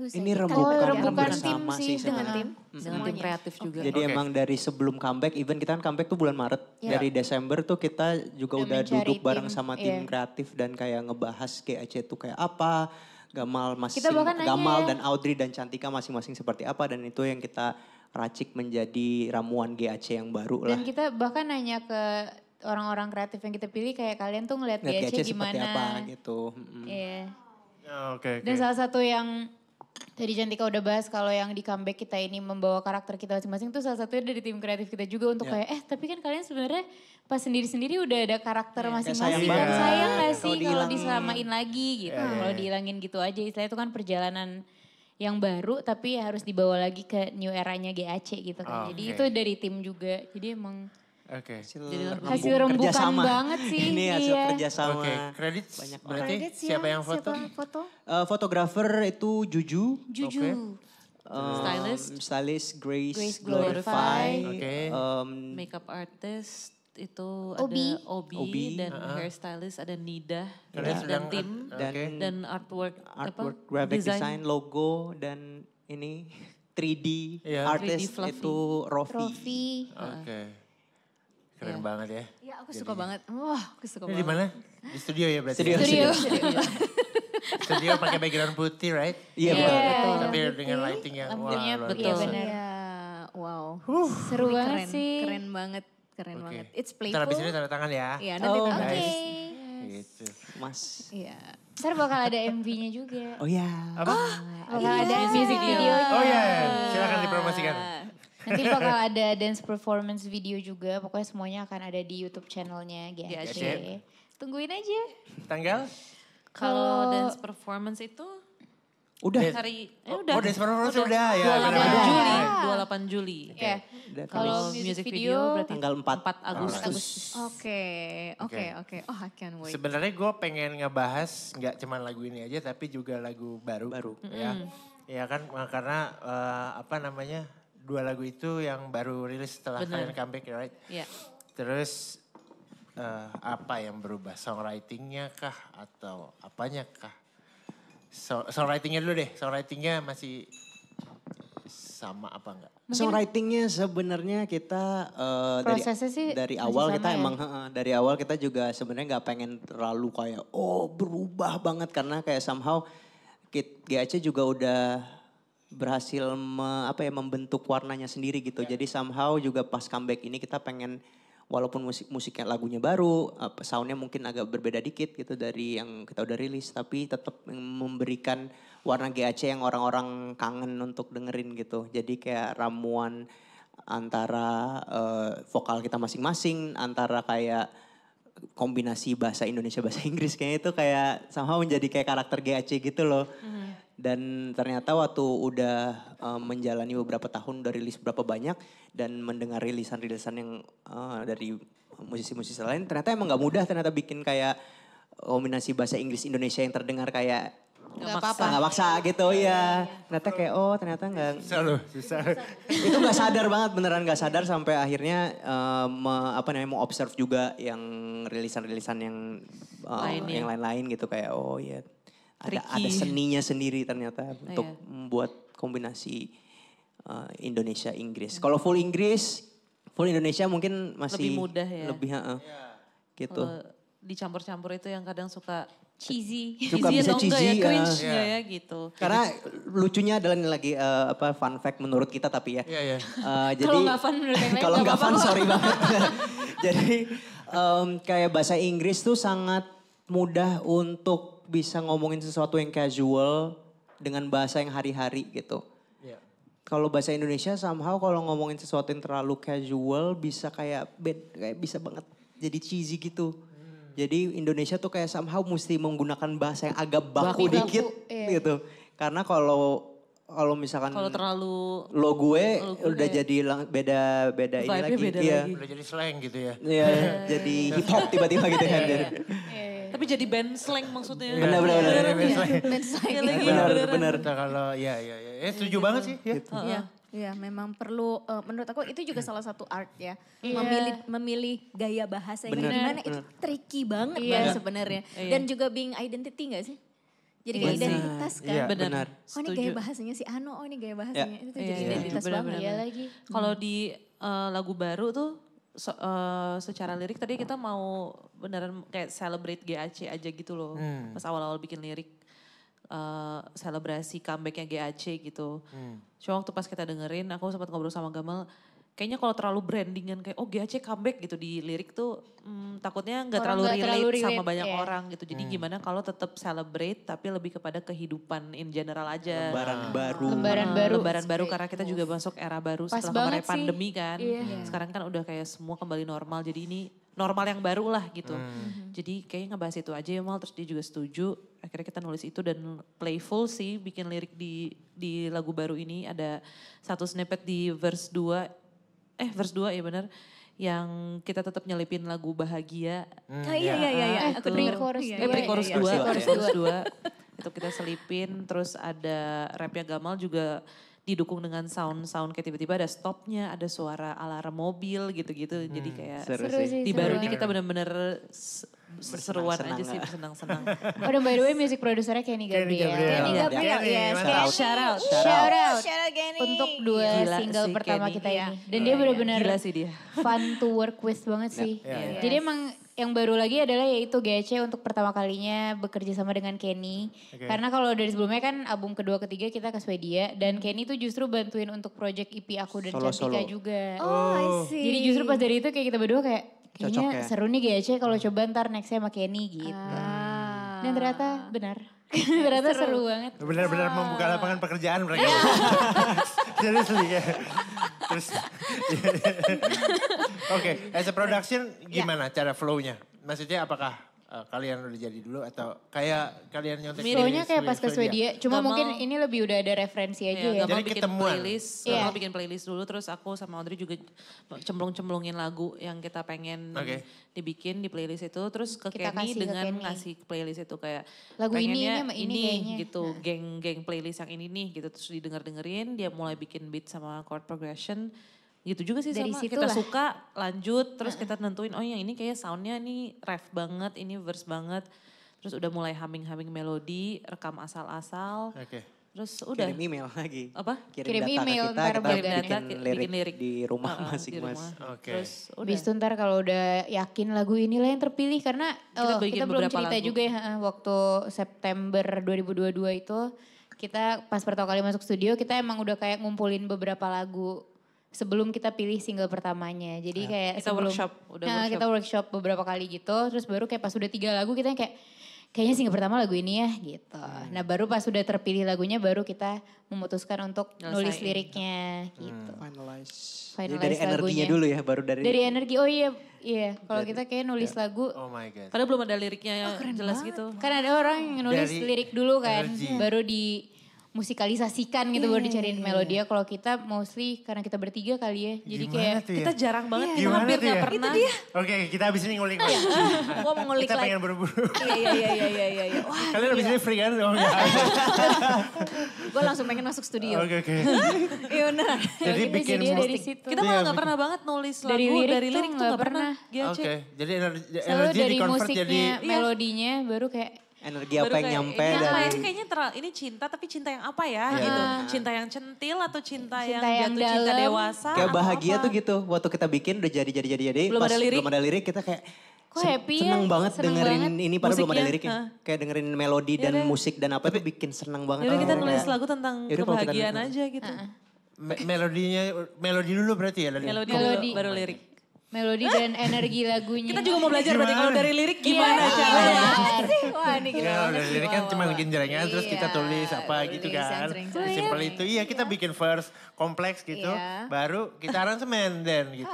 Ini rembukan, oh, iya. rembukan tim sih, sih dengan tim, dengan tim kreatif juga. Jadi okay. emang dari sebelum comeback, even kita kan comeback tuh bulan Maret. Yeah. Dari Desember tuh kita juga udah, udah duduk tim, bareng sama yeah. tim iya. kreatif dan kayak ngebahas GAC tuh kayak apa, Gamal masih Gamal dan Audrey dan Cantika masing-masing seperti apa dan itu yang kita racik menjadi ramuan GAC yang baru lah. Dan kita bahkan nanya ke orang-orang kreatif yang kita pilih kayak kalian tuh ngeliat, ngeliat GAC, GAC gimana. apa gitu. Iya. yeah. Oke. Okay, okay. Dan salah satu yang Tadi cantika udah bahas kalau yang di comeback kita ini membawa karakter kita masing-masing tuh salah satunya dari tim kreatif kita juga untuk yeah. kayak eh tapi kan kalian sebenarnya pas sendiri-sendiri udah ada karakter ya, masing-masing yeah, kan sayang gak sih kalau diselamain lagi gitu. Yeah. Ya, kalau ya. dihilangin gitu aja istilahnya itu kan perjalanan yang baru tapi harus dibawa lagi ke new eranya GAC gitu kan. Okay. Ah, Jadi itu dari tim juga. Jadi emang Oke. Okay. Hasil, hasil rembukan kerjasama. banget sih. Ini iya. hasil iya. kerjasama. Oke, okay. kredit banyak banget. kredit siapa, siapa yang foto? Siapa foto? Uh, fotografer itu Juju. Juju. Okay. Um, eh, stylist. Stylist Grace, Grace Glorify. Oke. Okay. Um, Makeup artist itu Obi. ada Obi, Obi. dan uh-huh. hairstylist ada Nida Kalian ya. dan tim dan, okay. dan artwork artwork apa? graphic design. design logo dan ini 3D yeah. artist 3D itu Rofi. Rofi. Oke. Okay. Keren yeah. banget ya. Iya, aku Jadi, suka banget. Wah, aku suka banget. Di mana? Di studio ya berarti. Studio. Studio, studio. Iya. pakai background putih, right? Iya, yeah, iya, yeah, betul. Tapi putih, dengan lighting yang Lampunya, luar betul. Iya, benar. wow. Huh. Seru Ini banget keren, sih. Keren banget, keren okay. banget. It's playful. Ntar habis ini tanda tangan ya. Iya, nanti oh, Oke. Okay. Gitu. Mas. Iya. Ntar bakal ada MV-nya juga. Oh iya. Yeah. Apa? Oh, bakal oh, yeah. ada music video. Oh iya, yeah, Nanti bakal ada dance performance video juga. Pokoknya semuanya akan ada di YouTube channelnya GAC. GAC. Tungguin aja. Tanggal? Kalau dance performance itu Udah. Hari eh, oh, udah. Oh, dance performance udah, udah ya. 28 Juli, 28 Juli. Iya. Yeah. Okay. Kalau music video, video berarti tanggal 4, 4 Agustus. Oke, oke, oke. Oh, I can't wait. Sebenarnya gue pengen ngebahas nggak cuma lagu ini aja tapi juga lagu baru. Baru. Mm -hmm. Ya. Ya kan karena uh, apa namanya? dua lagu itu yang baru rilis setelah Bener. kalian comeback right? Iya. Terus uh, apa yang berubah? Songwritingnya kah atau apanya kah? So, songwritingnya dulu deh, songwritingnya masih sama apa enggak? Songwritingnya sebenarnya kita uh, dari dari awal kita ya? emang uh, dari awal kita juga sebenarnya nggak pengen terlalu kayak oh berubah banget karena kayak somehow kita GAC juga udah berhasil me, apa ya membentuk warnanya sendiri gitu. Yeah. Jadi somehow juga pas comeback ini kita pengen walaupun musik musiknya lagunya baru, soundnya mungkin agak berbeda dikit gitu dari yang kita udah rilis, tapi tetap memberikan warna GAC yang orang-orang kangen untuk dengerin gitu. Jadi kayak ramuan antara uh, vokal kita masing-masing, antara kayak kombinasi bahasa Indonesia bahasa Inggris kayaknya itu kayak sama menjadi kayak karakter GAC gitu loh. Mm. Dan ternyata waktu udah um, menjalani beberapa tahun dari rilis berapa banyak dan mendengar rilisan-rilisan yang uh, dari musisi-musisi lain ternyata emang nggak mudah ternyata bikin kayak kombinasi bahasa Inggris Indonesia yang terdengar kayak nggak apa-apa. Nggak maksa gitu ya. Ternyata kayak oh ternyata gak. Susah loh, susah. itu gak sadar banget beneran gak sadar sampai akhirnya uh, apa namanya mau observe juga yang rilisan-rilisan yang uh, eh, lain, yang lain-lain gitu kayak oh ya ada ada seninya sendiri ternyata oh, untuk ya. membuat kombinasi uh, eh, Indonesia Inggris. Kalau full Inggris, full Indonesia mungkin masih lebih mudah ya. Lebih uh, yeah. gitu. Kalo dicampur-campur itu yang kadang suka cheesy, suka cheesy bisa ya? cheesy, ya, cringe yeah. Iya. ya gitu. Karena lucunya adalah ini lagi uh, apa fun fact menurut kita tapi ya. Yeah, yeah. Uh, jadi kalau nggak fun menurut kita. kalau nggak fun sorry banget. jadi um, kayak bahasa Inggris tuh sangat mudah untuk bisa ngomongin sesuatu yang casual dengan bahasa yang hari-hari gitu. Iya. Kalau bahasa Indonesia somehow kalau ngomongin sesuatu yang terlalu casual bisa kayak bed kayak bisa banget jadi cheesy gitu jadi Indonesia tuh kayak somehow mesti menggunakan bahasa yang agak baku, baku dikit iya. gitu. Karena kalau kalau misalkan kalau terlalu lo gue, lo udah ya. jadi beda beda ini lagi beda iya. lagi. Udah jadi slang gitu ya. Iya, yeah, jadi hip hop tiba-tiba gitu kan. iya. iya. Tapi jadi band slang maksudnya. Iya, benar benar benar. Band slang. Iya, benar benar. Kalau ya ya ya. Eh setuju banget sih ya. Gitu. Iya. Iya, memang perlu uh, menurut aku itu juga salah satu art ya. Yeah. Memilih memilih gaya bahasa yang bener, gimana bener. itu tricky banget yeah. sebenarnya. Yeah. Dan juga being identity gak sih? Jadi kayak bener. identitas kan. Yeah, iya, benar. Oh ini gaya bahasanya si Ano, oh ini gaya iya. bahasanya. Yeah. Itu yeah, iya, jadi identitas bener, banget. Iya lagi. Kalau di uh, lagu baru tuh so, uh, secara lirik tadi kita mau beneran kayak celebrate GAC aja gitu loh. Hmm. Pas awal-awal bikin lirik uh, selebrasi comebacknya GAC gitu. Hmm. Cuma waktu pas kita dengerin, aku sempat ngobrol sama Gamal, kayaknya kalau terlalu brandingan kayak oh GAC comeback gitu di lirik tuh hmm, takutnya nggak terlalu, gak relate terlalu relate sama banyak yeah. orang gitu. Jadi hmm. gimana kalau tetap celebrate tapi lebih kepada kehidupan in general aja. Lembaran ah. baru. Lembaran ah, baru. Lembaran baru karena kita juga masuk era baru Pas setelah kemarin pandemi kan. Yeah. Hmm. Yeah. Sekarang kan udah kayak semua kembali normal. Jadi ini normal yang baru lah gitu. Hmm. Mhm. Jadi kayaknya ngebahas itu aja ya Mal, terus dia juga setuju. Akhirnya kita nulis itu dan playful sih bikin lirik di di lagu baru ini. Ada satu snippet di verse 2, eh verse 2 ya bener. Yang kita tetap nyelipin lagu bahagia. Hmm. Ah, iya, iya, iya. iya. Aku pre-chorus iya, iya. iya. Eh pre-chorus 2. Iya, eh, iya, iya, iya. Pre-chorus 2. itu kita selipin, terus ada rapnya Gamal juga didukung dengan sound-sound kayak tiba-tiba ada stopnya, ada suara alarm mobil gitu-gitu. Hmm, Jadi kayak seru sih. di baru ini kita benar-benar seruan aja sih bersenang-senang. oh dan by the way music produsernya Kenny Gabriel. Kenny iya, Gabriel, yes. Shout out. Shout out. Untuk dua Gila single pertama Kenny. kita ini. Dan oh, dia benar-benar fun to work with banget iya, sih. Yeah. Yeah. Jadi iya. emang yang baru lagi adalah yaitu GC untuk pertama kalinya bekerja sama dengan Kenny. Okay. Karena kalau dari sebelumnya kan album kedua ketiga kita ke Swedia dan hmm. Kenny tuh justru bantuin untuk project EP aku dan solo, Cantika solo. juga. Oh, I oh. see. Jadi justru pas dari itu kayak kita berdua kayak kayaknya ya? seru nih GC kalau hmm. coba ntar nextnya sama Kenny gitu. Ah. Dan ternyata benar. Gitu. Ternyata seru. seru banget. Benar-benar ah. membuka lapangan pekerjaan mereka. Jadi ya. Iya. Terus, iya. oke, okay, as a production iya. gimana yeah. cara flow-nya? Maksudnya apakah uh, kalian udah jadi dulu atau kayak kalian nyontek Miripnya kayak pas ke Swedia, cuma gak mungkin mau, ini lebih udah ada referensi aja iya, ya. Jadi bikin ketemuan. playlist, yeah. mau bikin playlist dulu terus aku sama Audrey juga cemplung-cemplungin lagu yang kita pengen okay. dibikin di playlist itu terus ke kita Kenny dengan ke Kenny. ngasih playlist itu kayak lagu ini ini, ini gitu, nah. geng-geng nah. playlist yang ini nih gitu terus didengar-dengerin dia mulai bikin beat sama chord progression gitu juga sih Dari sama kita suka lanjut terus kita nentuin oh yang ini kayak soundnya nih ref banget ini verse banget terus udah mulai humming-humming melodi rekam asal-asal okay. terus udah kirim email lagi apa kirim, kirim data email kita, kita kirim bikin, data, lirik, bikin lirik di rumah masing uh masing oke okay. terus udah ntar kalau udah yakin lagu inilah yang terpilih karena kita, oh, kita belum cerita lagu. juga ya waktu September 2022 itu kita pas pertama kali masuk studio kita emang udah kayak ngumpulin beberapa lagu sebelum kita pilih single pertamanya. Jadi ya. kayak kita sebelum, workshop, udah nah, workshop. kita workshop beberapa kali gitu, terus baru kayak pas udah tiga lagu kita kayak kayaknya single pertama lagu ini ya gitu. Hmm. Nah baru pas udah terpilih lagunya baru kita memutuskan untuk nulis liriknya hmm. gitu. Finalize. Finalize Jadi dari lagunya. energinya dulu ya baru dari. Dari energi oh iya iya kalau kita kayak nulis yeah. lagu. Oh my god. Padahal belum ada liriknya yang oh, jelas banget. gitu. Kan ada orang yang nulis dari lirik dulu kan energy. baru di musikalisasikan gitu yeah, baru dicariin yeah, melodi ya. Kalau kita mostly karena kita bertiga kali ya. Jadi Gimana kayak ya? kita jarang banget yeah. kita Gimana hampir nggak ya? pernah. Itu dia. Oke, okay, kita habis ini ngulik. Gua mau ngulik lagi. Kita pengen buru-buru. Iya iya iya iya iya Wah. Kalian habis ini free kan? Oh, Gue langsung pengen masuk studio. Oke oke. Iya benar. Jadi bikin dari situ. Kita malah nggak pernah banget nulis lagu dari lirik, dari lirik tuh nggak pernah. Oke. Jadi energi di melodinya baru kayak energi apa Baru yang kayak, nyampe ini dari ini kayaknya terlalu ini cinta tapi cinta yang apa ya yeah. gitu nah. cinta yang centil atau cinta, cinta yang, yang jatuh dalam. cinta dewasa kayak bahagia apa? tuh gitu waktu kita bikin udah jadi jadi jadi jadi belum pas ada lirik. belum ada lirik kita kayak Kok sen happy seneng ya? banget seneng dengerin banget. ini padahal belum ada liriknya uh. kayak dengerin melodi dan Yaudah. musik dan apa itu bikin seneng banget Yaudah kita iya. nulis lagu tentang Yaudah, kebahagiaan aja gitu uh -uh. Me melodinya melodi dulu berarti ya melodi, melodi. baru lirik Melodi dan energi lagunya. Kita juga mau belajar berarti kalau dari lirik iya. gimana yeah. caranya. Iya, iya. Wah ini gila. Ya, dari lirik kan cuma bikin jerengan terus kita iya. tulis apa gitu kan. Simpel oh, itu. Iya kita bikin verse kompleks gitu. Baru kita aransemen dan gitu.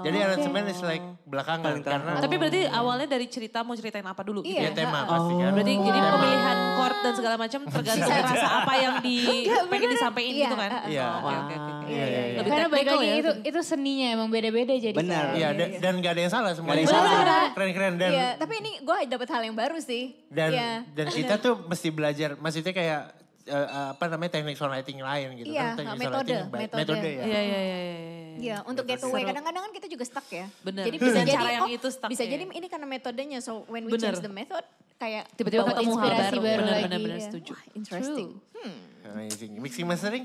Oh, Jadi aransemen okay. is like belakangan Paling karena Tapi berarti awalnya dari cerita mau ceritain apa dulu gitu. Iya. Ya tema pasti kan. Berarti wow. jadi pemilihan chord dan segala macam tergantung rasa apa yang di Enggak, pengen disampaikan iya. gitu kan. Iya, iya. Oh, oke oke oke. Iya iya iya. Karena baik lagi ya. itu itu seninya emang beda-beda jadi. Benar. Iya, iya dan, iya. dan gak ada yang salah semua. Gak ada yang salah. Keren-keren dan Iya, tapi ini gue dapet hal yang baru sih. Dan dan kita tuh mesti belajar maksudnya kayak uh, apa namanya teknik songwriting lain gitu yeah, kan teknik metode, songwriting metode. metode ya. Iya iya iya. Iya, iya, iya. iya untuk getaway kadang-kadang kan kita juga stuck ya. Bener. Jadi bisa jadi cara yang oh, itu stuck. Bisa ya. jadi ini karena metodenya so when we Bener. change the method kayak tiba-tiba ketemu inspirasi baru. baru benar benar benar setuju. Wah, interesting. True. Hmm. Amazing. Mixing mastering?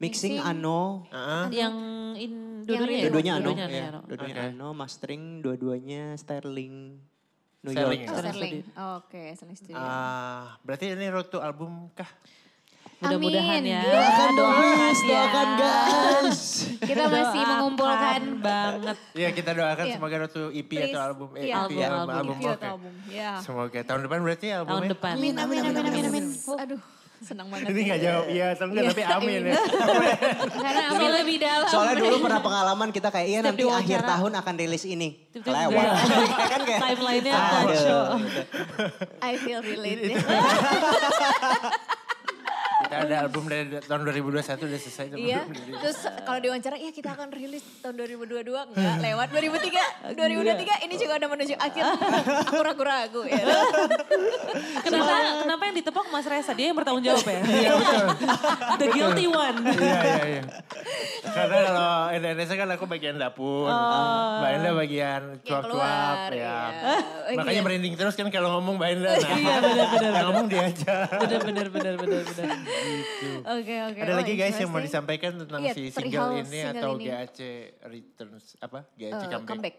Mixing, Mixing Ano. Uh-huh. Yang in dua-duanya. Ya, ya? Dua-duanya Ano. Dua-duanya ya, Ano. Mastering dua-duanya Sterling. New Sterling. Oh, Sterling. Ya? Oh, Oke, okay. Sterling Studio. Uh, berarti ini road to album kah? Mudah-mudahan ya. Doakan doakan, ya. doakan guys. kita masih mengumpulkan banget. Iya kita doakan yeah. semoga road to EP please. atau album. Eh, yeah. EP, album, album, album, ya. iya, album, album, Okay. album. Yeah. Semoga tahun depan berarti albumnya. Tahun depan. Amin, amin, amin, amin. amin, amin. amin. amin. amin. amin. Senang banget. Ini gak ya. jawab iya atau enggak, iya. tapi amin ya. Iya. Karena lebih dalam. Soalnya dulu pernah pengalaman kita kayak, iya nanti akhir tahun akan rilis ini. Lewat. Iya kan kayak. Timeline-nya gitu. I feel related kita ada album dari tahun 2021 udah selesai. Iya. Terus kalau diwawancara, iya kita akan rilis tahun 2022 enggak lewat 2003, 2023 iya. ini juga udah menuju akhir. Aku ragu-ragu ya. kenapa kenapa yang ditepok Mas Reza dia yang bertanggung jawab ya? Iya betul. The guilty one. Iya iya iya. Karena kalau Indonesia kan aku bagian dapur, oh. Mbak Enda bagian cuap-cuap ya. Iya. Oh, Makanya iya. merinding terus kan kalau ngomong Mbak Enda. iya benar-benar. Kalau ngomong dia aja. Benar-benar benar-benar benar gitu. Oke okay, oke. Okay. Ada oh, lagi guys yang mau disampaikan tentang yeah, si single ini single atau ini. GAC returns apa? GAC uh, eh, comeback. comeback.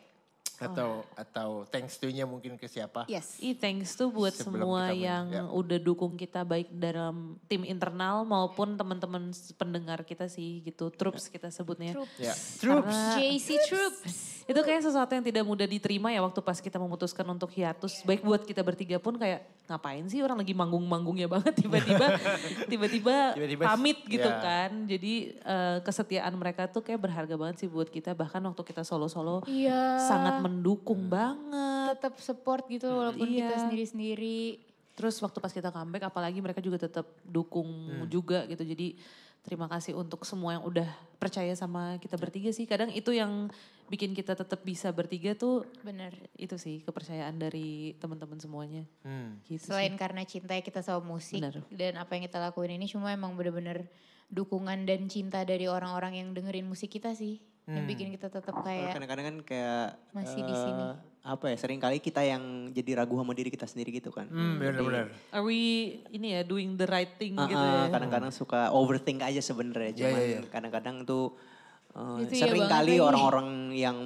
Atau oh. atau thanks to-nya mungkin ke siapa? Yes. I thanks to buat Sebelum semua yang ya. udah dukung kita baik dalam tim internal maupun teman-teman pendengar kita sih gitu. Troops ya. kita sebutnya. Troops. Yeah. Troops. Karena, JC Troops. Itu kayak sesuatu yang tidak mudah diterima ya waktu pas kita memutuskan untuk hiatus. Baik buat kita bertiga pun kayak ngapain sih orang lagi manggung-manggungnya banget tiba-tiba tiba-tiba pamit gitu yeah. kan. Jadi uh, kesetiaan mereka tuh kayak berharga banget sih buat kita bahkan waktu kita solo-solo yeah. sangat mendukung hmm. banget. Tetap support gitu walaupun yeah. kita sendiri-sendiri. Terus waktu pas kita comeback apalagi mereka juga tetap dukung hmm. juga gitu. Jadi terima kasih untuk semua yang udah percaya sama kita bertiga sih. Kadang itu yang bikin kita tetap bisa bertiga tuh bener itu sih kepercayaan dari teman-teman semuanya hmm. gitu selain sih. karena cinta ya, kita sama musik bener. dan apa yang kita lakuin ini cuma emang bener-bener dukungan dan cinta dari orang-orang yang dengerin musik kita sih hmm. yang bikin kita tetap kayak kadang-kadang kan kayak masih uh, di sini eh, apa ya sering kali kita yang jadi ragu sama diri kita sendiri gitu kan hmm, bener benar are we ini ya doing the right thing uh -uh, gitu ah, ah, ya kadang-kadang suka overthink aja sebenarnya iya, cuman iya, iya. kadang-kadang yeah, yeah. tuh Uh, sering kali orang-orang yang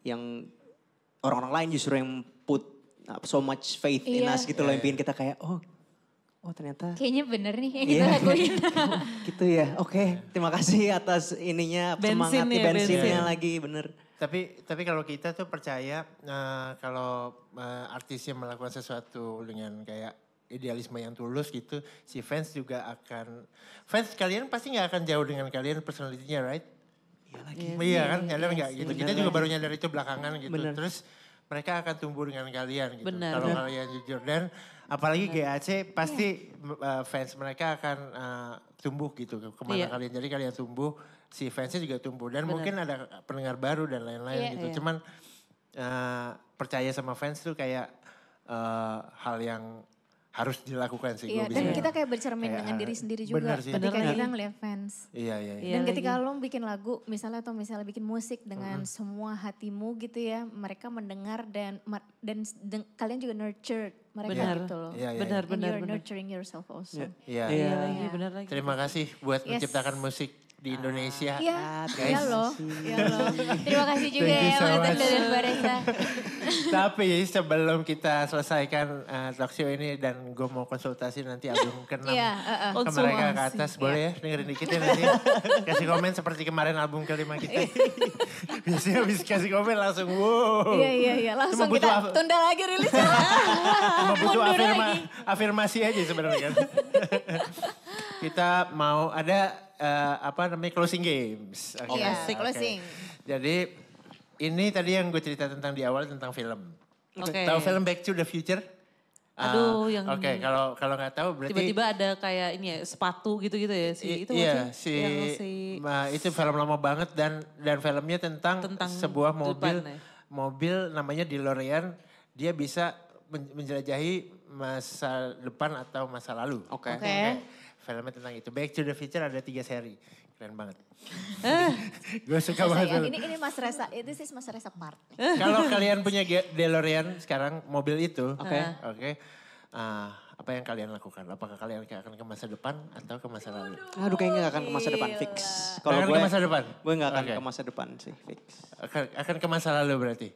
yang orang-orang lain justru yang put so much faith iya. in us gitu yeah. loh yang iya. kita kayak oh oh ternyata kayaknya bener nih yang yeah. kita iya. lakuin gitu ya oke okay. terima kasih atas ininya bensin semangat ya, bensinnya bensin. lagi bener tapi tapi kalau kita tuh percaya uh, kalau uh, artis yang melakukan sesuatu dengan kayak idealisme yang tulus gitu si fans juga akan fans kalian pasti nggak akan jauh dengan kalian personalitinya right Iya lagi. iya, iya kan, nyadar iya nggak gitu. kita juga baru nyadar itu belakangan gitu. Bener. Terus mereka akan tumbuh dengan kalian gitu. Bener. Kalau kalian jujur dan apalagi bener. GAC pasti iya. eh, fans mereka akan uh, tumbuh gitu kemana yeah. kalian. Jadi kalian tumbuh, si fansnya juga tumbuh dan bener. mungkin ada pendengar baru dan lain-lain yeah, gitu. Yeah. Cuman uh, percaya sama fans tuh kayak uh, hal yang harus dilakukan sih. Iya, dan kita kayak bercermin kayak, dengan ah, diri sendiri juga. Benar sih. Ketika bener. kita ngeliat fans. Iya, iya, iya. Dan iya ketika lo bikin lagu, misalnya atau misalnya bikin musik dengan mm-hmm. semua hatimu gitu ya, mereka mendengar dan dan, kalian juga nurture mereka benar. gitu loh. Iya, iya, benar, benar, benar. nurturing yourself also. Iya, iya, iya. iya, iya. benar Terima kasih buat yes. menciptakan musik di Indonesia. Iya, uh, iya loh. Iya loh. Terima kasih juga ya, so Mas Tendo dan Baresa. Tapi sebelum kita selesaikan uh, talk show ini dan gue mau konsultasi nanti album ke-6 yeah, uh, uh. ke mereka ke atas. Iya. Boleh yeah. ya dengerin dikit ya nanti. kasih komen seperti kemarin album ke-5 kita. Biasanya habis kasih komen langsung wow. Iya, iya, iya. Langsung Cuma kita tunda lagi rilisnya. Cuma butuh afirma, lagi. afirmasi aja sebenarnya. kan kita mau ada uh, apa namanya closing games. Okay. Iya, yeah, okay. closing. Jadi ini tadi yang gue cerita tentang di awal tentang film. Okay. Tahu film Back to the Future? Ah, Aduh, uh, yang Oke, okay, kalau kalau nggak tahu berarti tiba-tiba ada kayak ini ya sepatu gitu-gitu ya si itu iya, si, iya, yang si ma, itu film lama banget dan dan filmnya tentang, tentang sebuah mobil depan, ya? mobil namanya DeLorean dia bisa menjelajahi masa depan atau masa lalu. Oke. Okay. Okay. Okay filmnya tentang itu. Back to the Future ada tiga seri. Keren banget. Eh. gue suka banget. Ini, ini Mas Resa, itu sih Mas Resa part. Kalau kalian punya DeLorean sekarang mobil itu. Oke. Okay. Eh, oke. Okay, uh, eh, apa yang kalian lakukan? Apakah kalian akan ke masa depan atau ke masa lalu? Aduh kayaknya gak akan ke masa depan, fix. Kalau gue ke masa depan? Gue gak akan okay. ke masa depan sih, fix. Akan, akan ke masa lalu berarti?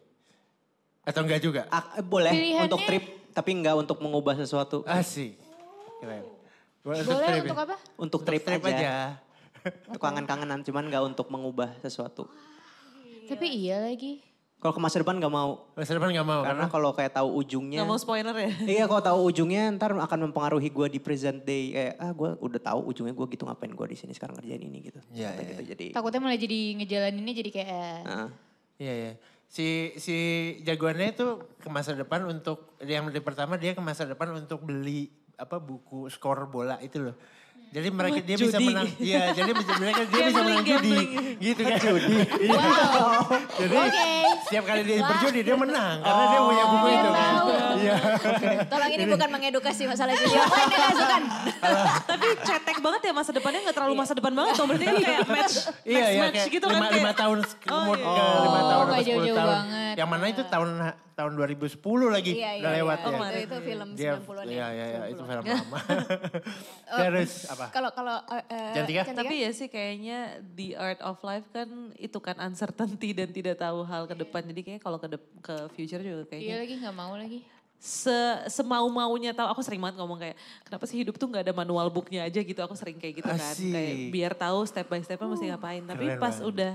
Atau enggak juga? A boleh Pilihannya... untuk trip, tapi enggak untuk mengubah sesuatu. Asik, ah, keren. Boleh, Boleh trip untuk apa? Untuk trip, untuk trip aja. aja. Untuk kangen-kangenan, cuman gak untuk mengubah sesuatu. Wah, Tapi iya lagi. Kalau ke masa depan gak mau. Masa depan gak mau. Karena, kalau kayak tahu ujungnya. Gak mau spoiler ya? Iya kalau tahu ujungnya ntar akan mempengaruhi gue di present day. Kayak eh, ah gue udah tahu ujungnya gue gitu ngapain gue di sini sekarang kerjain ini gitu. Iya yeah, gitu, yeah. jadi. Takutnya mulai jadi ngejalan ini jadi kayak. Eh. Ah. Iya uh. yeah, iya. Yeah. Si si jagoannya itu ke masa depan untuk yang pertama dia ke masa depan untuk beli apa buku skor bola itu loh. Jadi mereka dia judi. bisa menang. Iya, jadi mereka dia bisa menang judi. Gitu kan judi. Iya. Wow. jadi okay. setiap kali dia berjudi dia menang karena dia punya buku oh, itu kan. Iya. okay. Tolong ini bukan mengedukasi masalah judi. Apa oh, ini masukan? Tapi cetek banget ya masa depannya nggak terlalu iya. masa depan banget. Tom berarti kan kayak match, iya, iya, match gitu kan, lima, kan. 5 tahun oh, umur oh, iya. lima tahun atau sepuluh tahun. Banget. Yang mana itu tahun tahun 2010 lagi iya, iya, udah lewat iya. ya. Oh, itu, film 90-an Iya ya. Iya, iya, itu film lama. Terus apa? apa? Kalau kalau uh, eh, Jantika? Eh, tapi ya sih kayaknya the art of life kan itu kan uncertainty dan tidak tahu hal ke iya. depan. Jadi kayaknya kalau ke de- ke future juga kayaknya. Iya lagi nggak mau lagi se semau maunya tahu aku sering banget ngomong kayak kenapa sih hidup tuh nggak ada manual booknya aja gitu aku sering kayak gitu kan kayak biar tahu step by stepnya uh, mesti oh. ngapain tapi pas banget. udah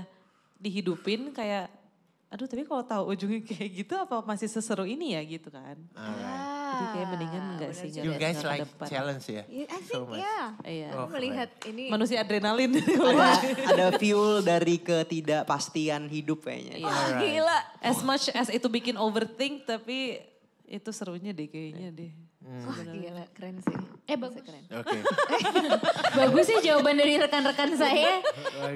dihidupin kayak aduh tapi kalau tahu ujungnya kayak gitu apa masih seseru ini ya gitu kan. Ah, Jadi kayak mendingan enggak sih. You guys like depan. challenge ya? Yeah? I think so much. yeah. Iya. Oh, melihat right. ini. Manusia adrenalin. ada, ada fuel dari ketidakpastian hidup kayaknya. Iya. Wah oh, right. gila. As much as itu bikin overthink tapi itu serunya deh kayaknya iya. deh. Hmm. Wah gila, keren sih. Eh bagus. Keren. Okay. bagus sih jawaban dari rekan-rekan saya.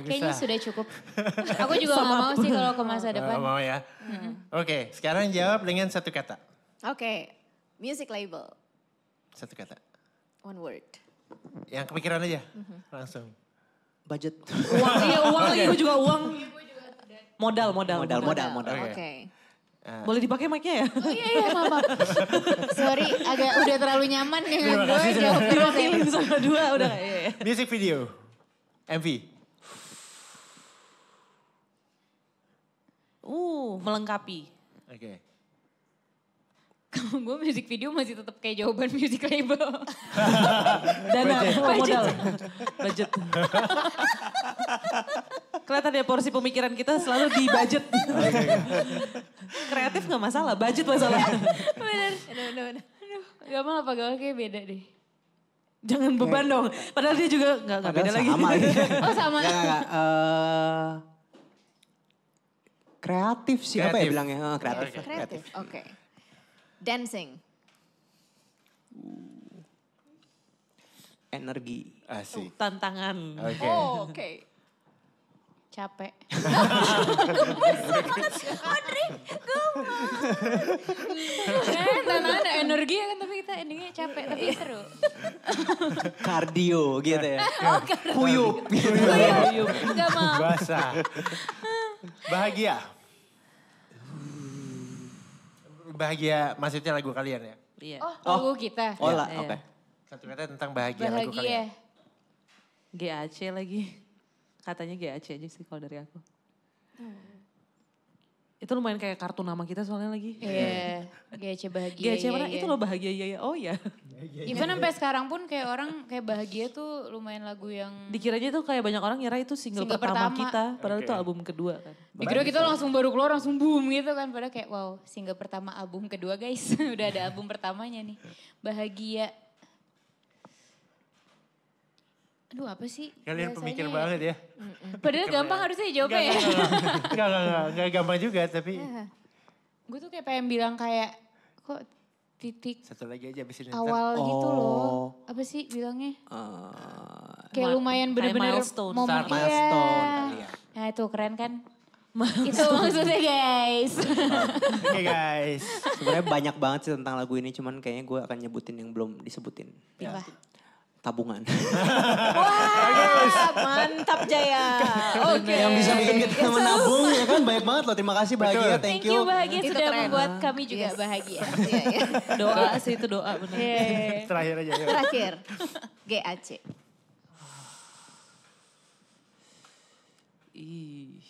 Kayaknya ah. sudah cukup. Aku juga gak mau sih kalau ke masa depan. Gak mau ya. Hmm. Oke, okay, sekarang jawab dengan satu kata. Oke, okay. music label. Satu kata. One word. Yang kepikiran aja, mm-hmm. langsung. Budget. Uang, iya uang, okay. gue juga uang. Modal, modal. Modal, modal, modal. Ya. Oke. Okay. okay. Uh, Boleh dipakai mic-nya ya? Oh, iya, iya, maaf. Sorry, agak udah terlalu nyaman nih dengan gue. Jawab kasih. sama dua, udah. Nah, iya, iya. Music video, MV. Uh, melengkapi. Oke. Okay. kalau gue music video masih tetap kayak jawaban music label. Dan budget. budget. Kelihatan ya porsi pemikiran kita selalu di budget. Kreatif gak masalah, budget masalah. bener, bener, bener. Aduh, apa gamal kayak beda deh. Jangan beban dong. Padahal dia juga gak, gak beda lagi. Sama. oh sama. Gak, gak, gak. Uh, eh, kreatif sih kreatif. apa ya bilangnya? Kreatif, eh, kreatif. Kreatif, oke. Okay. Dancing. energi. Asik. Oh, tantangan. Oke. Okay. Oh, oke. Okay. Capek. Audrey, Eh, tantangan energi ya kan tapi kita endingnya capek tapi iya. seru. Kardio gitu ya. Oh, Kuyup. Kuyup. Gak mau. Basah. Bahagia bahagia maksudnya lagu kalian ya? Iya. Oh, oh. lagu oh. kita. Oh lah, iya. oke. Okay. Satu kata tentang bahagia, bahagia. lagu kalian. GAC lagi. Katanya GAC aja sih kalau dari aku. Hmm. Itu lumayan kayak kartu nama kita soalnya lagi. Iya, yeah. GC bahagia. Gece iya, iya. Itu lo bahagia ya ya. Oh ya. Even iya. sampai sekarang pun kayak orang kayak bahagia tuh lumayan lagu yang Dikiranya tuh kayak banyak orang ngira itu single, single pertama, pertama kita, padahal okay. itu album kedua kan. Dikira kita langsung baru keluar langsung boom gitu kan, padahal kayak wow, single pertama album kedua guys. Udah ada album pertamanya nih. Bahagia Aduh apa sih? Kalian Biasanya... pemikir ya? banget ya. Padahal Kalian... gampang harusnya jawabnya ya. Enggak, enggak, enggak, enggak gampang juga tapi. Iya. Gue tuh kayak pengen bilang kayak kok titik. Satu lagi aja abis ini. Awal oh. gitu loh. Oh. Apa sih bilangnya? Uh, kayak lumayan bener-bener milestone. momen. Iya. milestone. Iya. Nah itu keren kan? Itu maksudnya guys. Oke guys. Sebenarnya banyak banget sih tentang lagu ini cuman kayaknya gue akan nyebutin yang belum disebutin. Iya. Ya tabungan. Wah, mantap Jaya. Oke. Okay. Yang bisa bikin kita menabung ya kan banyak banget loh. Terima kasih bahagia, thank, thank you. bahagia itu sudah keren. membuat kami juga yes. bahagia. Iya, iya. doa sih itu doa benar. Yeah. Iya, Terakhir aja Yuk. Terakhir. GAC. Ih.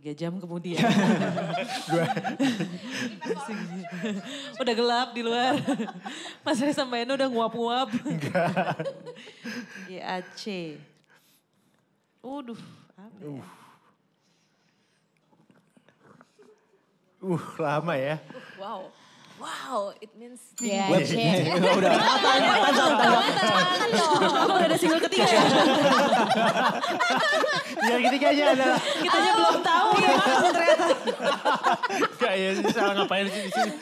tiga jam kemudian. udah gelap di luar. Mas Reza Mbak Eno udah nguap-nguap. di GAC. Waduh, Uh. lama ya. wow wow, it means yeah, web yeah. udah. udah, udah, udah, udah, Udah ada single ketiga ya. Single ketiga aja adalah. Kita aja belum tahu ya ternyata. Gak ya salah ngapain sih di sini.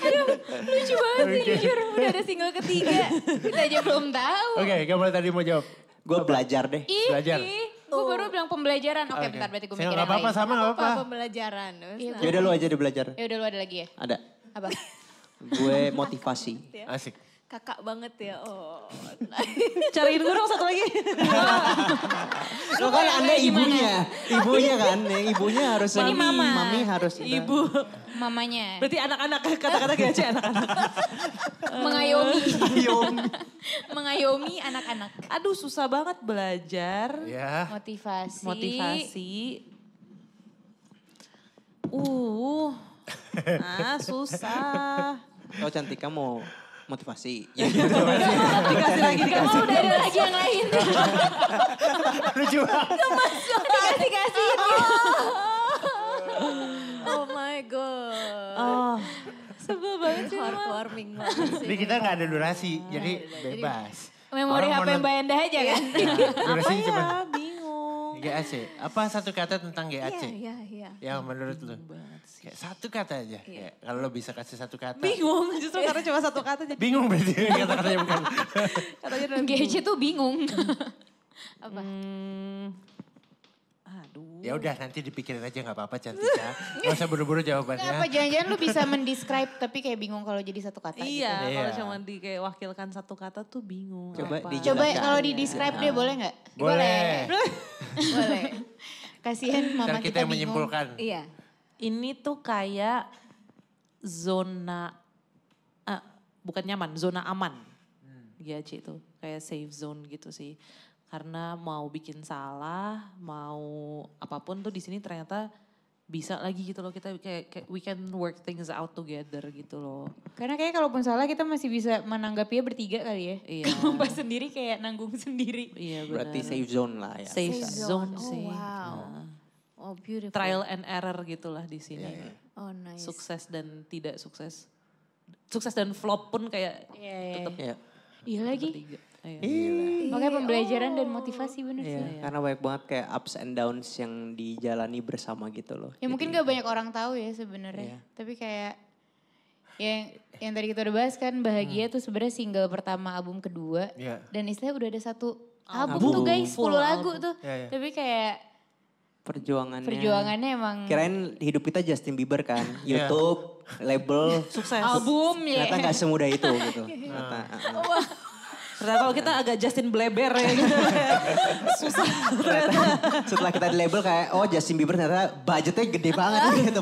Lucu banget sih, jujur. Udah ada single ketiga. Kita aja belum tahu. Oke, kamu tadi mau jawab. Gue belajar deh. Belajar. Gue baru bilang pembelajaran. Oke, bentar berarti gue mikir yang lain. apa-apa sama apa-apa. Pembelajaran. Ya udah lu aja deh belajar. Ya udah lu ada lagi ya? Ada. Apa? gue motivasi. Ya. Asik. Kakak banget ya. Oh. Cariin gue dong satu lagi. Lo kan Anda ibunya. Ibunya kan. Yang ibunya harus mami, mama. mami harus ibu mamanya. Berarti anak-anak kata-kata kayak aja anak-anak. Mengayomi. Mengayomi anak-anak. Aduh susah banget belajar. Ya. Motivasi. Motivasi. Uh. Ah susah oh cantik kamu motivasi. Ya gitu. dikasih lagi, dikasih. Oh, udah ada lagi yang lain. Lucu banget. Dikasih-kasih. Oh. oh my god. Oh. Sebel banget sih. Heartwarming banget sih. Jadi kita gak ada durasi, ah, jadi bebas. Memori HP Mbak Endah aja kan? Iya. Durasinya cuma GAC. Apa satu kata tentang GAC? Iya, iya, iya. Yang menurut lu? Kayak satu kata aja. Yeah. Ya, kalau lo bisa kasih satu kata. Bingung justru karena cuma satu kata jadi. Bingung berarti kata-katanya bukan. katanya GAC tuh bingung. Apa? Hmm, Aduh. Ya udah nanti dipikirin aja nggak apa-apa cantika. Gak usah buru-buru jawabannya. Apa jangan-jangan lu bisa mendescribe tapi kayak bingung kalau jadi satu kata. Gitu. Iya, gitu. kalau iya. cuma di kayak wakilkan satu kata tuh bingung. Coba Coba kalau di describe ya. deh boleh nggak? Boleh. Boleh. Kasihan mama kita, kita yang menyimpulkan. Iya. Ini tuh kayak zona uh, bukan nyaman, zona aman. Hmm. Iya, Ci itu kayak safe zone gitu sih karena mau bikin salah, mau apapun tuh di sini ternyata bisa lagi gitu loh kita kayak, kayak we can work things out together gitu loh. Karena kayak kalaupun salah kita masih bisa menanggapi ya bertiga kali ya. Iya. Kalau pas sendiri kayak nanggung sendiri. Iya benar. Berarti safe zone lah ya. Safe, safe zone, zone oh, sih. Wow. Nah. Oh beautiful. Trial and error gitulah di sini. Yeah, yeah. Oh nice. Sukses dan tidak sukses. Sukses dan flop pun kayak yeah, yeah. tetap. Yeah. Iya. iya lagi. Bertiga. Iya. Makanya pembelajaran oh. dan motivasi bener yeah. sih. Karena banyak banget kayak ups and downs yang dijalani bersama gitu loh. Ya Jadi, mungkin gak banyak orang tahu ya sebenarnya. Yeah. Tapi kayak yang yang tadi kita udah bahas kan bahagia hmm. tuh sebenarnya single pertama album kedua yeah. dan istilahnya udah ada satu album, album. tuh guys 10 lagu tuh. Yeah, yeah. Tapi kayak perjuangannya perjuangannya emang kirain hidup kita Justin Bieber kan iya. YouTube label sukses album ya ternyata gak semudah itu gitu ternyata, uh. Ternyata kita agak Justin Bleber ya gitu. Susah ternyata. Setelah kita di label kayak oh Justin Bieber ternyata budgetnya gede banget gitu.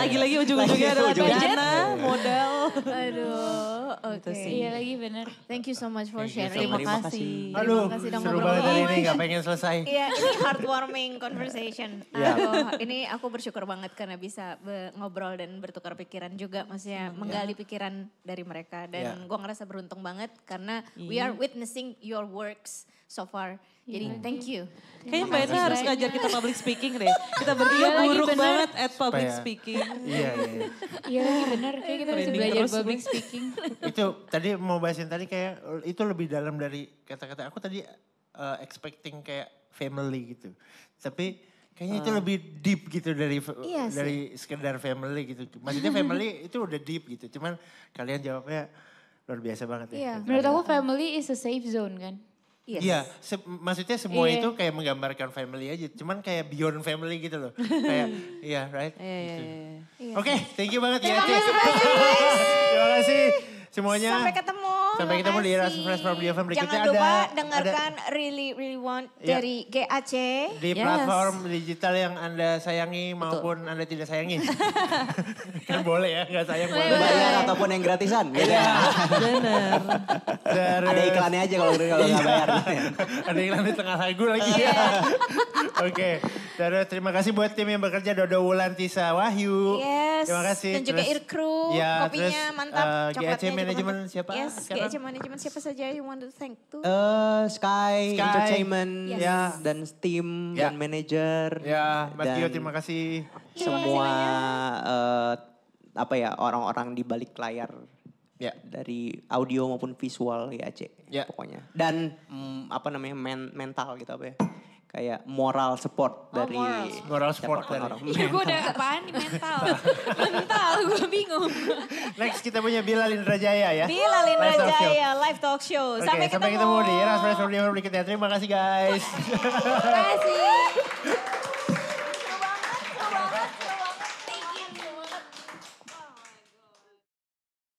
Lagi-lagi ujung-ujungnya ada ujung dana, modal. Aduh. Oh, gitu okay. sih. Iya lagi bener. Thank you so much for sharing. Terima, kasih. Halo. terima kasih udah seru banget ini gak pengen selesai. Iya, ini heartwarming conversation. Yeah. ini aku bersyukur banget karena bisa ngobrol dan bertukar pikiran juga. Maksudnya menggali pikiran dari mereka. Dan yeah. gue ngerasa beruntung banget karena yeah. we iya. are witnessing your works so far. Jadi yeah. thank you. Kayaknya Mbak Ena harus ngajar kita public speaking deh. Kita bertiga iya, buruk bener. banget at public Supaya, speaking. Iya, iya, iya. Iya lagi bener, kayak kita harus belajar public speaking. itu tadi mau bahasin tadi kayak itu lebih dalam dari kata-kata aku tadi uh, expecting kayak family gitu. Tapi kayaknya uh, itu ah. lebih deep gitu dari iya dari sekedar family gitu. Maksudnya family itu udah deep gitu. Cuman kalian jawabnya luar biasa banget ya. Iya, menurut aku family is a safe zone kan. Yes. Iya, iya se maksudnya semua yeah. itu kayak menggambarkan family aja, cuman kayak beyond family gitu loh. kayak iya, yeah, right? Yeah, yeah, yeah. Oke, okay, thank you banget Terima ya. Terima kasih Terima kasih semuanya. Sampai ketemu. Sampai ketemu di Rasa Fresh From The Oven berikutnya Jangan lupa dengarkan ada, Really Really Want ya, dari GAC. Di yes. platform digital yang Anda sayangi maupun Betul. Anda tidak sayangi. kan boleh ya, nggak sayang boleh. Bayar ataupun yang gratisan. Gitu iya, Ya, bener. ada iklannya aja kalau kalau nggak iya. bayar. ada iklan di tengah lagu lagi ya. Oke, okay. terima kasih buat tim yang bekerja Dodo Wulan Tisa Wahyu. Yes. Terima kasih. Dan juga Irkru, ya, kopinya terus, mantap. Uh, eh, GAC manajemen siapa? Yes, Iya. Ece manajemen siapa saja yang want to thank tuh? Uh, Sky, Sky, Entertainment, yes. Ya, yeah. dan tim yeah. dan manager. Ya, yeah. Matthew terima kasih. Semua uh, apa ya orang-orang di balik layar Ya. Yeah. Dari audio maupun visual ya cek. Ya. Yeah. Pokoknya. Dan mm, apa namanya men mental gitu apa ya kayak moral support oh, dari moral, support dari orang. Ya, gue udah apaan mental. mental, gue bingung. Next kita punya Bila Lindra Jaya ya. Bila Lindra live Jaya, live talk show. sampai, sampai ketemu. di Rasmus Press Berikutnya. Terima kasih guys. Terima kasih.